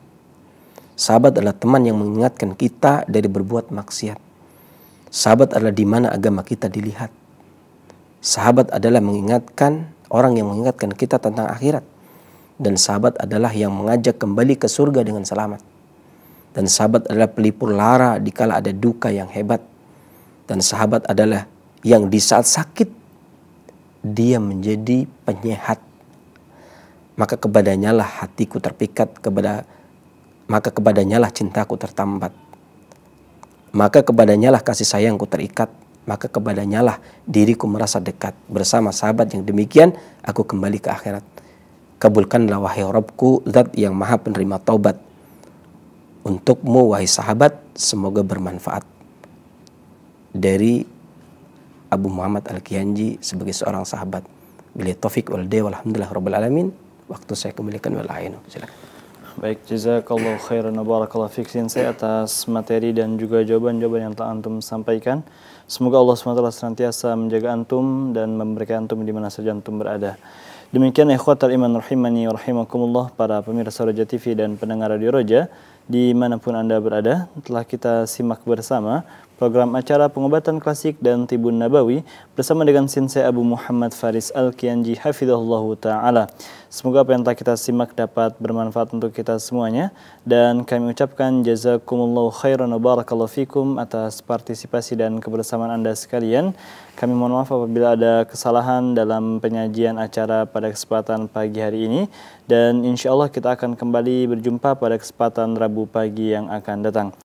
sahabat adalah teman yang mengingatkan kita dari berbuat maksiat sahabat adalah di mana agama kita dilihat sahabat adalah mengingatkan orang yang mengingatkan kita tentang akhirat dan sahabat adalah yang mengajak kembali ke surga dengan selamat dan sahabat adalah pelipur lara dikala ada duka yang hebat. Dan sahabat adalah yang di saat sakit dia menjadi penyehat. Maka kepadanya lah hatiku terpikat kepada maka kepadanya lah cintaku tertambat. Maka kepadanya lah kasih sayangku terikat maka kepadanya lah diriku merasa dekat bersama sahabat yang demikian aku kembali ke akhirat kabulkanlah wahai Robku zat yang maha penerima taubat untukmu wahai sahabat semoga bermanfaat dari Abu Muhammad Al-Kianji sebagai seorang sahabat. Bila taufik wal day walhamdulillah rabbil alamin. Waktu saya kembalikan wal ainu. Silakan. Baik, jazakallahu khairan wa barakallahu fiksin saya atas materi dan juga jawaban-jawaban yang telah antum sampaikan. Semoga Allah SWT senantiasa menjaga antum dan memberikan antum di mana saja antum berada. Demikian ikhwatal iman rahimani wa rahimakumullah para pemirsa Roja TV dan pendengar Radio Roja dimanapun Anda berada. Telah kita simak bersama program acara pengobatan klasik dan tibun nabawi bersama dengan Sinse Abu Muhammad Faris Al-Kianji Hafidhullah Ta'ala. Semoga apa yang telah kita simak dapat bermanfaat untuk kita semuanya dan kami ucapkan jazakumullahu khairan wa barakallahu fikum atas partisipasi dan kebersamaan Anda sekalian. Kami mohon maaf apabila ada kesalahan dalam penyajian acara pada kesempatan pagi hari ini dan insya Allah kita akan kembali berjumpa pada kesempatan Rabu pagi yang akan datang.